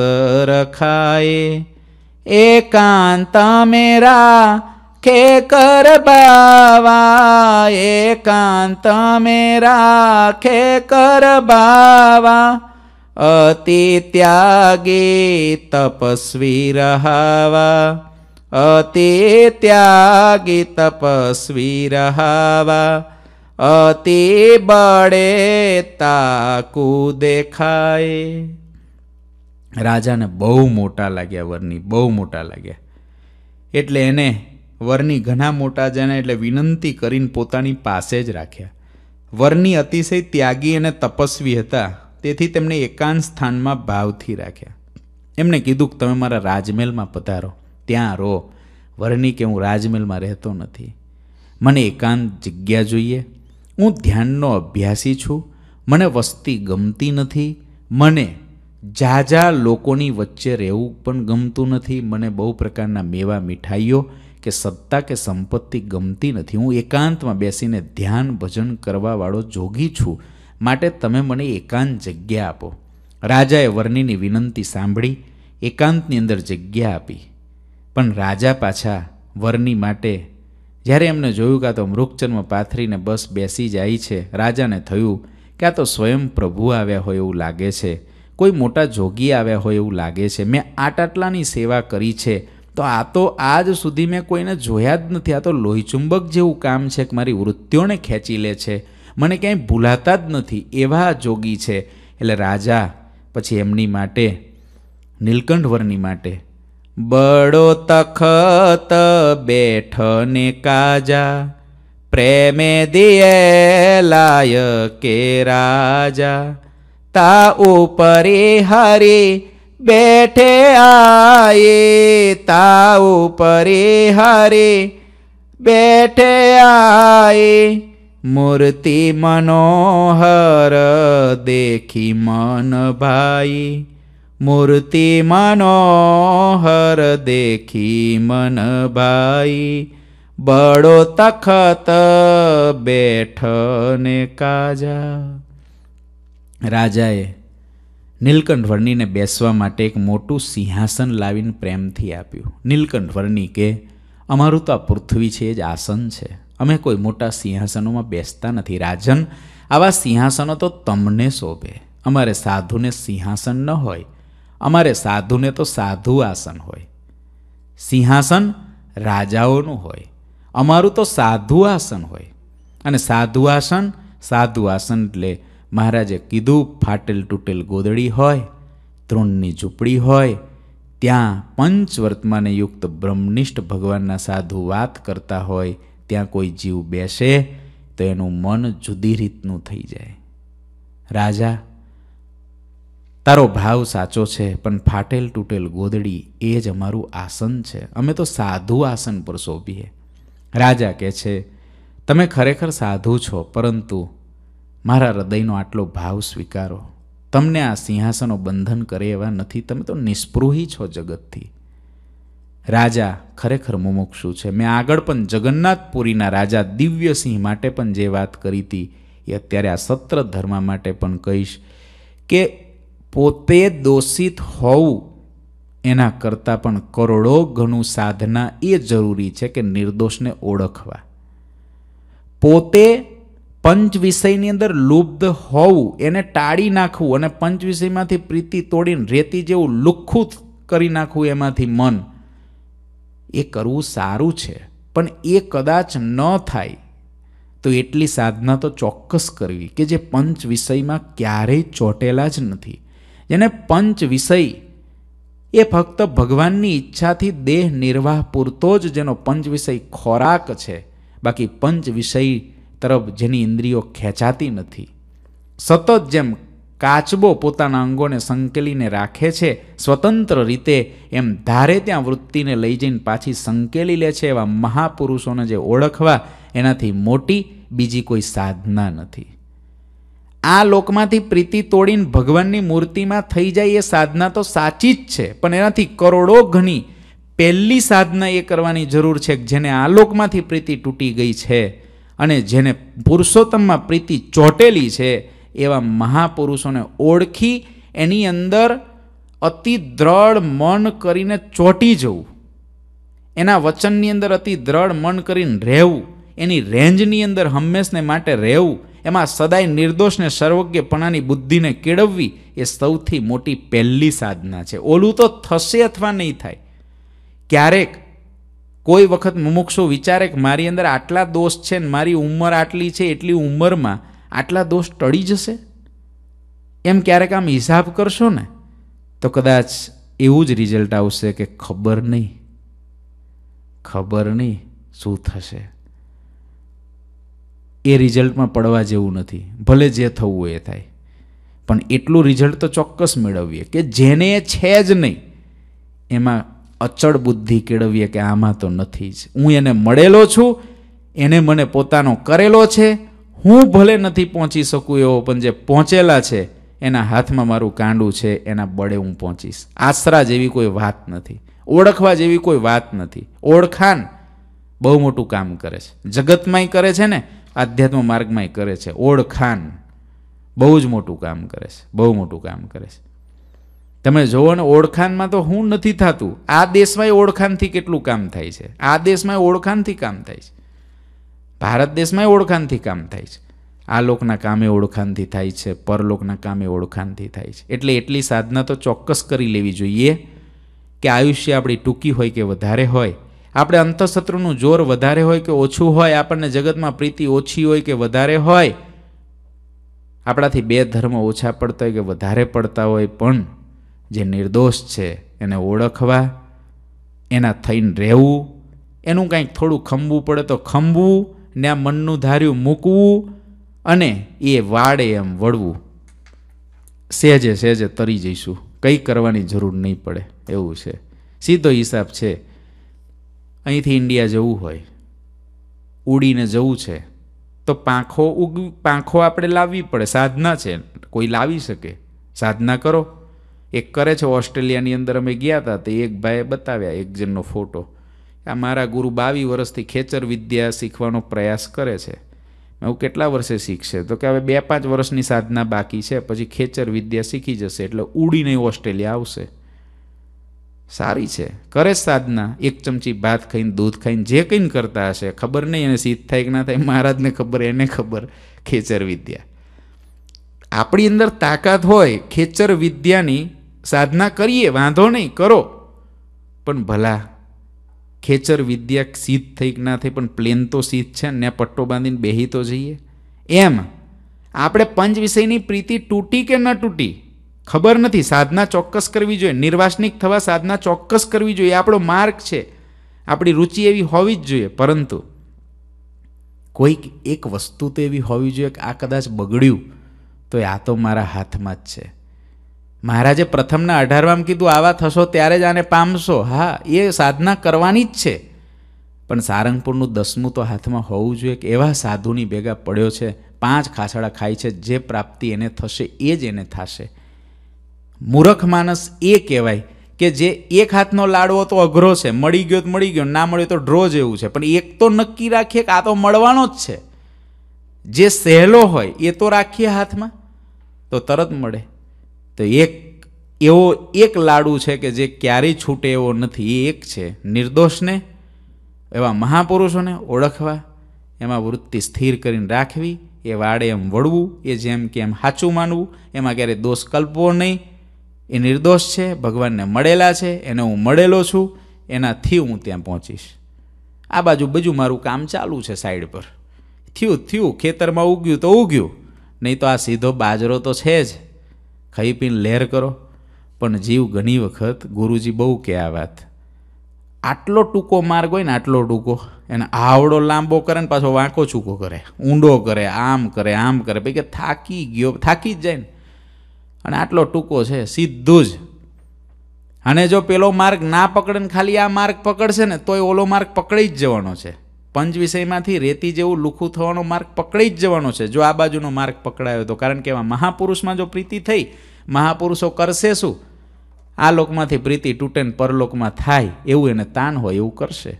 રખાય એકાંત મેરા ખે કર બાવા એકાંત મેરા ખે કર બાવા અતિ ત્યાગે તપસ્વી રહાવા અતિ ત્યાગે તપસ્વી રહાવા અતિ બળે તાકુ દેખાય રાજાને બહુ મોટા લાગ્યા વરની બહુ મોટા લાગ્યા એટલે એને વરની ઘણા મોટા જેને એટલે વિનંતી કરીને પોતાની પાસે જ રાખ્યા વરની અતિશય ત્યાગી અને તપસ્વી હતા તેથી તેમને એકાંત સ્થાનમાં ભાવથી રાખ્યા એમને કીધું કે તમે મારા રાજમહેલમાં પધારો ત્યાં રહો વરની કે હું રાજમહેલમાં રહેતો નથી મને એકાંત જગ્યા જોઈએ હું ધ્યાનનો અભ્યાસી છું મને વસ્તી ગમતી નથી મને જાજા લોકોની વચ્ચે રહેવું પણ ગમતું નથી મને બહુ પ્રકારના મેવા મીઠાઈઓ કે સત્તા કે સંપત્તિ ગમતી નથી હું એકાંતમાં બેસીને ધ્યાન ભજન કરવાવાળો જોગી છું માટે તમે મને એકાંત જગ્યા આપો રાજાએ વર્ણિની વિનંતી સાંભળી એકાંતની અંદર જગ્યા આપી પણ રાજા પાછા વર્ણિ માટે જ્યારે એમને જોયું કે આ તો મૃગચન્મ પાથરીને બસ બેસી જાય છે રાજાને થયું કે આ તો સ્વયં પ્રભુ આવ્યા હોય એવું લાગે છે કોઈ મોટા જોગી આવ્યા હોય એવું લાગે છે મેં આટ આટલાની સેવા કરી છે તો આ તો આજ સુધી મેં કોઈને જોયા જ નથી આ તો લોહીચુંબક જેવું કામ છે કે મારી વૃત્તિઓને ખેંચી લે છે મને ક્યાંય ભૂલાતા જ નથી એવા જોગી છે એટલે રાજા પછી એમની માટે નીલકંઠવરની માટે બડો તખત બેઠને કાજા પ્રેમે દિયે લાય કે રાજા તા ઉપરે હરે બેઠે આયે તા ઉપરે હરે બેઠે આયે મૂર્તિ મનોહર દેખી મન ભાઈ મૂર્તિ મનોહર દેખી મન ભાઈ બડો તખત બેઠને કાજા રાજાએ નીલકંઠ વર્ણીને બેસવા માટે એક મોટું સિંહાસન લાવીને પ્રેમથી આપ્યું નીલકંઠ વર્ણી કે અમારું તો આ પૃથ્વી છે એ જ આસન છે અમે કોઈ મોટા સિંહાસનોમાં બેસતા નથી રાજન આવા સિંહાસનો તો તમને શોભે અમારે સાધુને સિંહાસન ન હોય અમારે સાધુને તો સાધુ આસન હોય સિંહાસન રાજાઓનું હોય અમારું તો સાધુ આસન હોય અને સાધુ આસન સાધુ આસન એટલે મહારાજે કીધું ફાટેલ તૂટેલ ગોદડી હોય ત્રોણની ઝૂંપડી હોય ત્યાં પંચવર્તમાને યુક્ત બ્રહ્મનિષ્ઠ ભગવાનના સાધુ વાત કરતા હોય ત્યાં કોઈ જીવ બેસે તો એનું મન જુદી રીતનું થઈ જાય રાજા તારો ભાવ સાચો છે પણ ફાટેલ તૂટેલ ગોદડી એ જ અમારું આસન છે અમે તો સાધુ આસન પર શોભીએ રાજા કહે છે તમે ખરેખર સાધુ છો પરંતુ મારા હૃદયનો આટલો ભાવ સ્વીકારો તમને આ સિંહાસનો બંધન કરે એવા નથી તમે તો નિસ્પૃહી છો જગતથી રાજા ખરેખર મુમુક્ષુ છે મેં આગળ પણ જગન્નાથપુરીના રાજા દિવ્યસિંહ માટે પણ જે વાત કરી હતી એ અત્યારે આ સત્ર ધર્મ માટે પણ કહીશ કે પોતે દોષિત હોવું એના કરતાં પણ કરોડો ઘણું સાધના એ જરૂરી છે કે નિર્દોષને ઓળખવા પોતે પંચ વિષયની અંદર લુપ્ત હોવું એને ટાળી નાખવું અને પંચ વિષયમાંથી પ્રીતિ તોડીને રેતી જેવું લુખ્ખું કરી નાખવું એમાંથી મન એ કરવું સારું છે પણ એ કદાચ ન થાય તો એટલી સાધના તો ચોક્કસ કરવી કે જે પંચ વિષયમાં ક્યારેય ચોટેલા જ નથી જેને પંચ વિષય એ ફક્ત ભગવાનની ઈચ્છાથી દેહ નિર્વાહ પૂરતો જ જેનો પંચ વિષય ખોરાક છે બાકી પંચ વિષય તરફ જેની ઇન્દ્રિયો ખેંચાતી નથી સતત જેમ કાચબો પોતાના અંગોને સંકેલીને રાખે છે સ્વતંત્ર રીતે એમ ધારે ત્યાં વૃત્તિને લઈ જઈને પાછી સંકેલી લે છે એવા મહાપુરુષોને જે ઓળખવા એનાથી મોટી બીજી કોઈ સાધના નથી આ લોકમાંથી પ્રીતિ તોડીને ભગવાનની મૂર્તિમાં થઈ જાય એ સાધના તો સાચી જ છે પણ એનાથી કરોડો ઘણી પહેલી સાધના એ કરવાની જરૂર છે જેને આ લોકમાંથી પ્રીતિ તૂટી ગઈ છે અને જેને પુરુષોત્તમમાં પ્રીતિ ચોટેલી છે એવા મહાપુરુષોને ઓળખી એની અંદર અતિ દ્રઢ મન કરીને ચોટી જવું એના વચનની અંદર અતિ દ્રઢ મન કરીને રહેવું એની રેન્જની અંદર હંમેશને માટે રહેવું એમાં સદાય નિર્દોષને સર્વજ્ઞપણાની બુદ્ધિને કેળવવી એ સૌથી મોટી પહેલી સાધના છે ઓલું તો થશે અથવા નહીં થાય ક્યારેક કોઈ વખત મુમુક્ષુ વિચારે કે મારી અંદર આટલા દોષ છે ને મારી ઉંમર આટલી છે એટલી ઉંમરમાં આટલા દોષ ટળી જશે એમ ક્યારેક આમ હિસાબ કરશો ને તો કદાચ એવું જ રિઝલ્ટ આવશે કે ખબર નહીં ખબર નહીં શું થશે એ રિઝલ્ટમાં પડવા જેવું નથી ભલે જે થવું એ થાય પણ એટલું રિઝલ્ટ તો ચોક્કસ મેળવીએ કે જેને છે જ નહીં એમાં અચળ બુદ્ધિ કેળવીએ કે આમાં તો નથી જ હું એને મળેલો છું એને મને પોતાનો કરેલો છે હું ભલે નથી પહોંચી શકું એવો પણ જે પહોંચેલા છે એના હાથમાં મારું કાંડું છે એના બળે હું પહોંચીશ આશરા જેવી કોઈ વાત નથી ઓળખવા જેવી કોઈ વાત નથી ઓળખાણ બહુ મોટું કામ કરે છે જગતમાંય કરે છે ને આધ્યાત્મ માર્ગમાંય કરે છે ઓળખાણ બહુ જ મોટું કામ કરે છે બહુ મોટું કામ કરે છે તમે જુઓ ને ઓળખાણમાં તો હું નથી થતું આ દેશમાંય ઓળખાણથી કેટલું કામ થાય છે આ દેશમાં ઓળખાણથી કામ થાય છે ભારત દેશમાં ઓળખાણથી કામ થાય છે આ લોકના કામે ઓળખાણથી થાય છે પરલોકના કામે ઓળખાણથી થાય છે એટલે એટલી સાધના તો ચોક્કસ કરી લેવી જોઈએ કે આયુષ્ય આપણી ટૂંકી હોય કે વધારે હોય આપણે અંતઃશત્રુનું જોર વધારે હોય કે ઓછું હોય આપણને જગતમાં પ્રીતિ ઓછી હોય કે વધારે હોય આપણાથી બે ધર્મ ઓછા પડતા હોય કે વધારે પડતા હોય પણ જે નિર્દોષ છે એને ઓળખવા એના થઈને રહેવું એનું કાંઈક થોડું ખંભવું પડે તો ખંભવું ને આ મનનું ધાર્યું મૂકવું અને એ વાડે એમ વળવું સહેજે સહેજે તરી જઈશું કંઈ કરવાની જરૂર નહીં પડે એવું છે સીધો હિસાબ છે અહીંથી ઇન્ડિયા જવું હોય ઉડીને જવું છે તો પાંખો ઉગ પાંખો આપણે લાવવી પડે સાધના છે કોઈ લાવી શકે સાધના કરો એક કરે છે ઓસ્ટ્રેલિયાની અંદર અમે ગયા હતા તે એક ભાઈએ બતાવ્યા એક જણનો ફોટો આ મારા ગુરુ બાવીસ વર્ષથી ખેચર વિદ્યા શીખવાનો પ્રયાસ કરે છે એવું કેટલા વર્ષે શીખશે તો કે હવે બે પાંચ વર્ષની સાધના બાકી છે પછી ખેચર વિદ્યા શીખી જશે એટલે ઉડીને ઓસ્ટ્રેલિયા આવશે સારી છે કરે સાધના એક ચમચી ભાત ખાઈને દૂધ ખાઈને જે કંઈ કરતા હશે ખબર નહીં એને સીધ થાય કે ના થાય મહારાજને ખબર એને ખબર ખેચર વિદ્યા આપણી અંદર તાકાત હોય ખેચર વિદ્યાની સાધના કરીએ વાંધો નહીં કરો પણ ભલા ખેચર વિદ્યા સિદ્ધ થઈ કે ના થઈ પણ પ્લેન તો સિદ્ધ છે ને પટ્ટો બાંધીને બેહી તો જઈએ એમ આપણે પંચ વિષયની પ્રીતિ તૂટી કે ન તૂટી ખબર નથી સાધના ચોક્કસ કરવી જોઈએ નિર્વાસનિક થવા સાધના ચોક્કસ કરવી જોઈએ આપણો માર્ગ છે આપણી રુચિ એવી હોવી જ જોઈએ પરંતુ કોઈક એક વસ્તુ તો એવી હોવી જોઈએ કે આ કદાચ બગડ્યું તો આ તો મારા હાથમાં જ છે મહારાજે પ્રથમના અઢારમાં કીધું આવા થશો ત્યારે જ આને પામશો હા એ સાધના કરવાની જ છે પણ સારંગપુરનું દસમું તો હાથમાં હોવું જોઈએ કે એવા સાધુની ભેગા પડ્યો છે પાંચ ખાસડા ખાય છે જે પ્રાપ્તિ એને થશે એ જ એને થશે મૂરખ માણસ એ કહેવાય કે જે એક હાથનો લાડવો તો અઘરો છે મળી ગયો તો મળી ગયો ના મળ્યો તો ડ્રો જેવું છે પણ એક તો નક્કી રાખીએ કે આ તો મળવાનો જ છે જે સહેલો હોય એ તો રાખીએ હાથમાં તો તરત મળે તો એક એવો એક લાડુ છે કે જે ક્યારેય છૂટે એવો નથી એ એક છે નિર્દોષને એવા મહાપુરુષોને ઓળખવા એમાં વૃત્તિ સ્થિર કરીને રાખવી એ વાડે એમ વળવું એ જેમ કે એમ સાચું માનવું એમાં ક્યારેય દોષ કલ્પવો નહીં એ નિર્દોષ છે ભગવાનને મળેલા છે એને હું મળેલો છું એનાથી હું ત્યાં પહોંચીશ આ બાજુ બીજું મારું કામ ચાલુ છે સાઈડ પર થયું થયું ખેતરમાં ઉગ્યું તો ઉગ્યું નહીં તો આ સીધો બાજરો તો છે જ ખાઈ પીને લહેર કરો પણ જીવ ઘણી વખત ગુરુજી બહુ કહે આ વાત આટલો ટૂંકો માર્ગ હોય ને આટલો ટૂંકો એને આવડો લાંબો કરે ને પાછો વાંકો ચૂકો કરે ઊંડો કરે આમ કરે આમ કરે ભાઈ કે થાકી ગયો થાકી જ જાય ને અને આટલો ટૂંકો છે સીધું જ અને જો પેલો માર્ગ ના પકડે ને ખાલી આ માર્ગ પકડશે ને તોય ઓલો માર્ગ પકડી જ જવાનો છે પંચ વિષયમાંથી રેતી જેવું લુખું થવાનો માર્ગ પકડી જ જવાનો છે જો આ બાજુનો માર્ગ પકડાયો તો કારણ કે એમાં મહાપુરુષમાં જો પ્રીતિ થઈ મહાપુરુષો કરશે શું આ લોકમાંથી પ્રીતિ તૂટેન પરલોકમાં થાય એવું એને તાન હોય એવું કરશે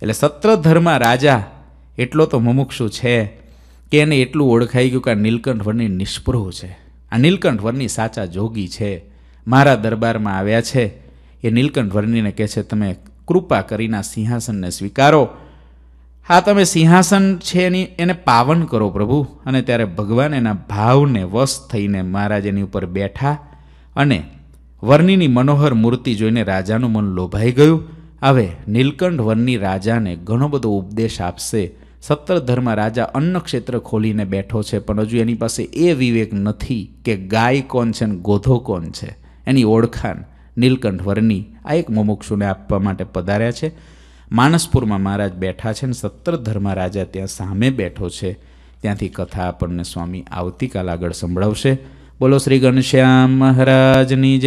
એટલે સત્ર ધર્મા રાજા એટલો તો મુમુક્ષુ છે કે એને એટલું ઓળખાઈ ગયું કે આ નીલકંઠ વરની નિષ્પ્રભુ છે આ નીલકંઠ વરની સાચા જોગી છે મારા દરબારમાં આવ્યા છે એ નીલકંઠ વર્ણીને કહે છે તમે કૃપા કરીને સિંહાસનને સ્વીકારો હા તમે સિંહાસન છે એની એને પાવન કરો પ્રભુ અને ત્યારે ભગવાન એના ભાવને વશ થઈને મહારાજ એની ઉપર બેઠા અને વર્ણિની મનોહર મૂર્તિ જોઈને રાજાનું મન લોભાઈ ગયું હવે નીલકંઠ વર્ણિ રાજાને ઘણો બધો ઉપદેશ આપશે સત્તર ધર્મમાં રાજા અન્ન ક્ષેત્ર ખોલીને બેઠો છે પણ હજુ એની પાસે એ વિવેક નથી કે ગાય કોણ છે ને ગોધો કોણ છે એની ઓળખાણ નીલકંઠ વર્ણિ આ એક મોમુક્ષુને આપવા માટે પધાર્યા છે માનસપુરમાં મહારાજ બેઠા છે ને સત્તર ધર્મ રાજા ત્યાં સામે બેઠો છે ત્યાંથી કથા આપણને સ્વામી આવતીકાલ આગળ સંભળાવશે બોલો શ્રી ઘનશ્યામ મહારાજની જે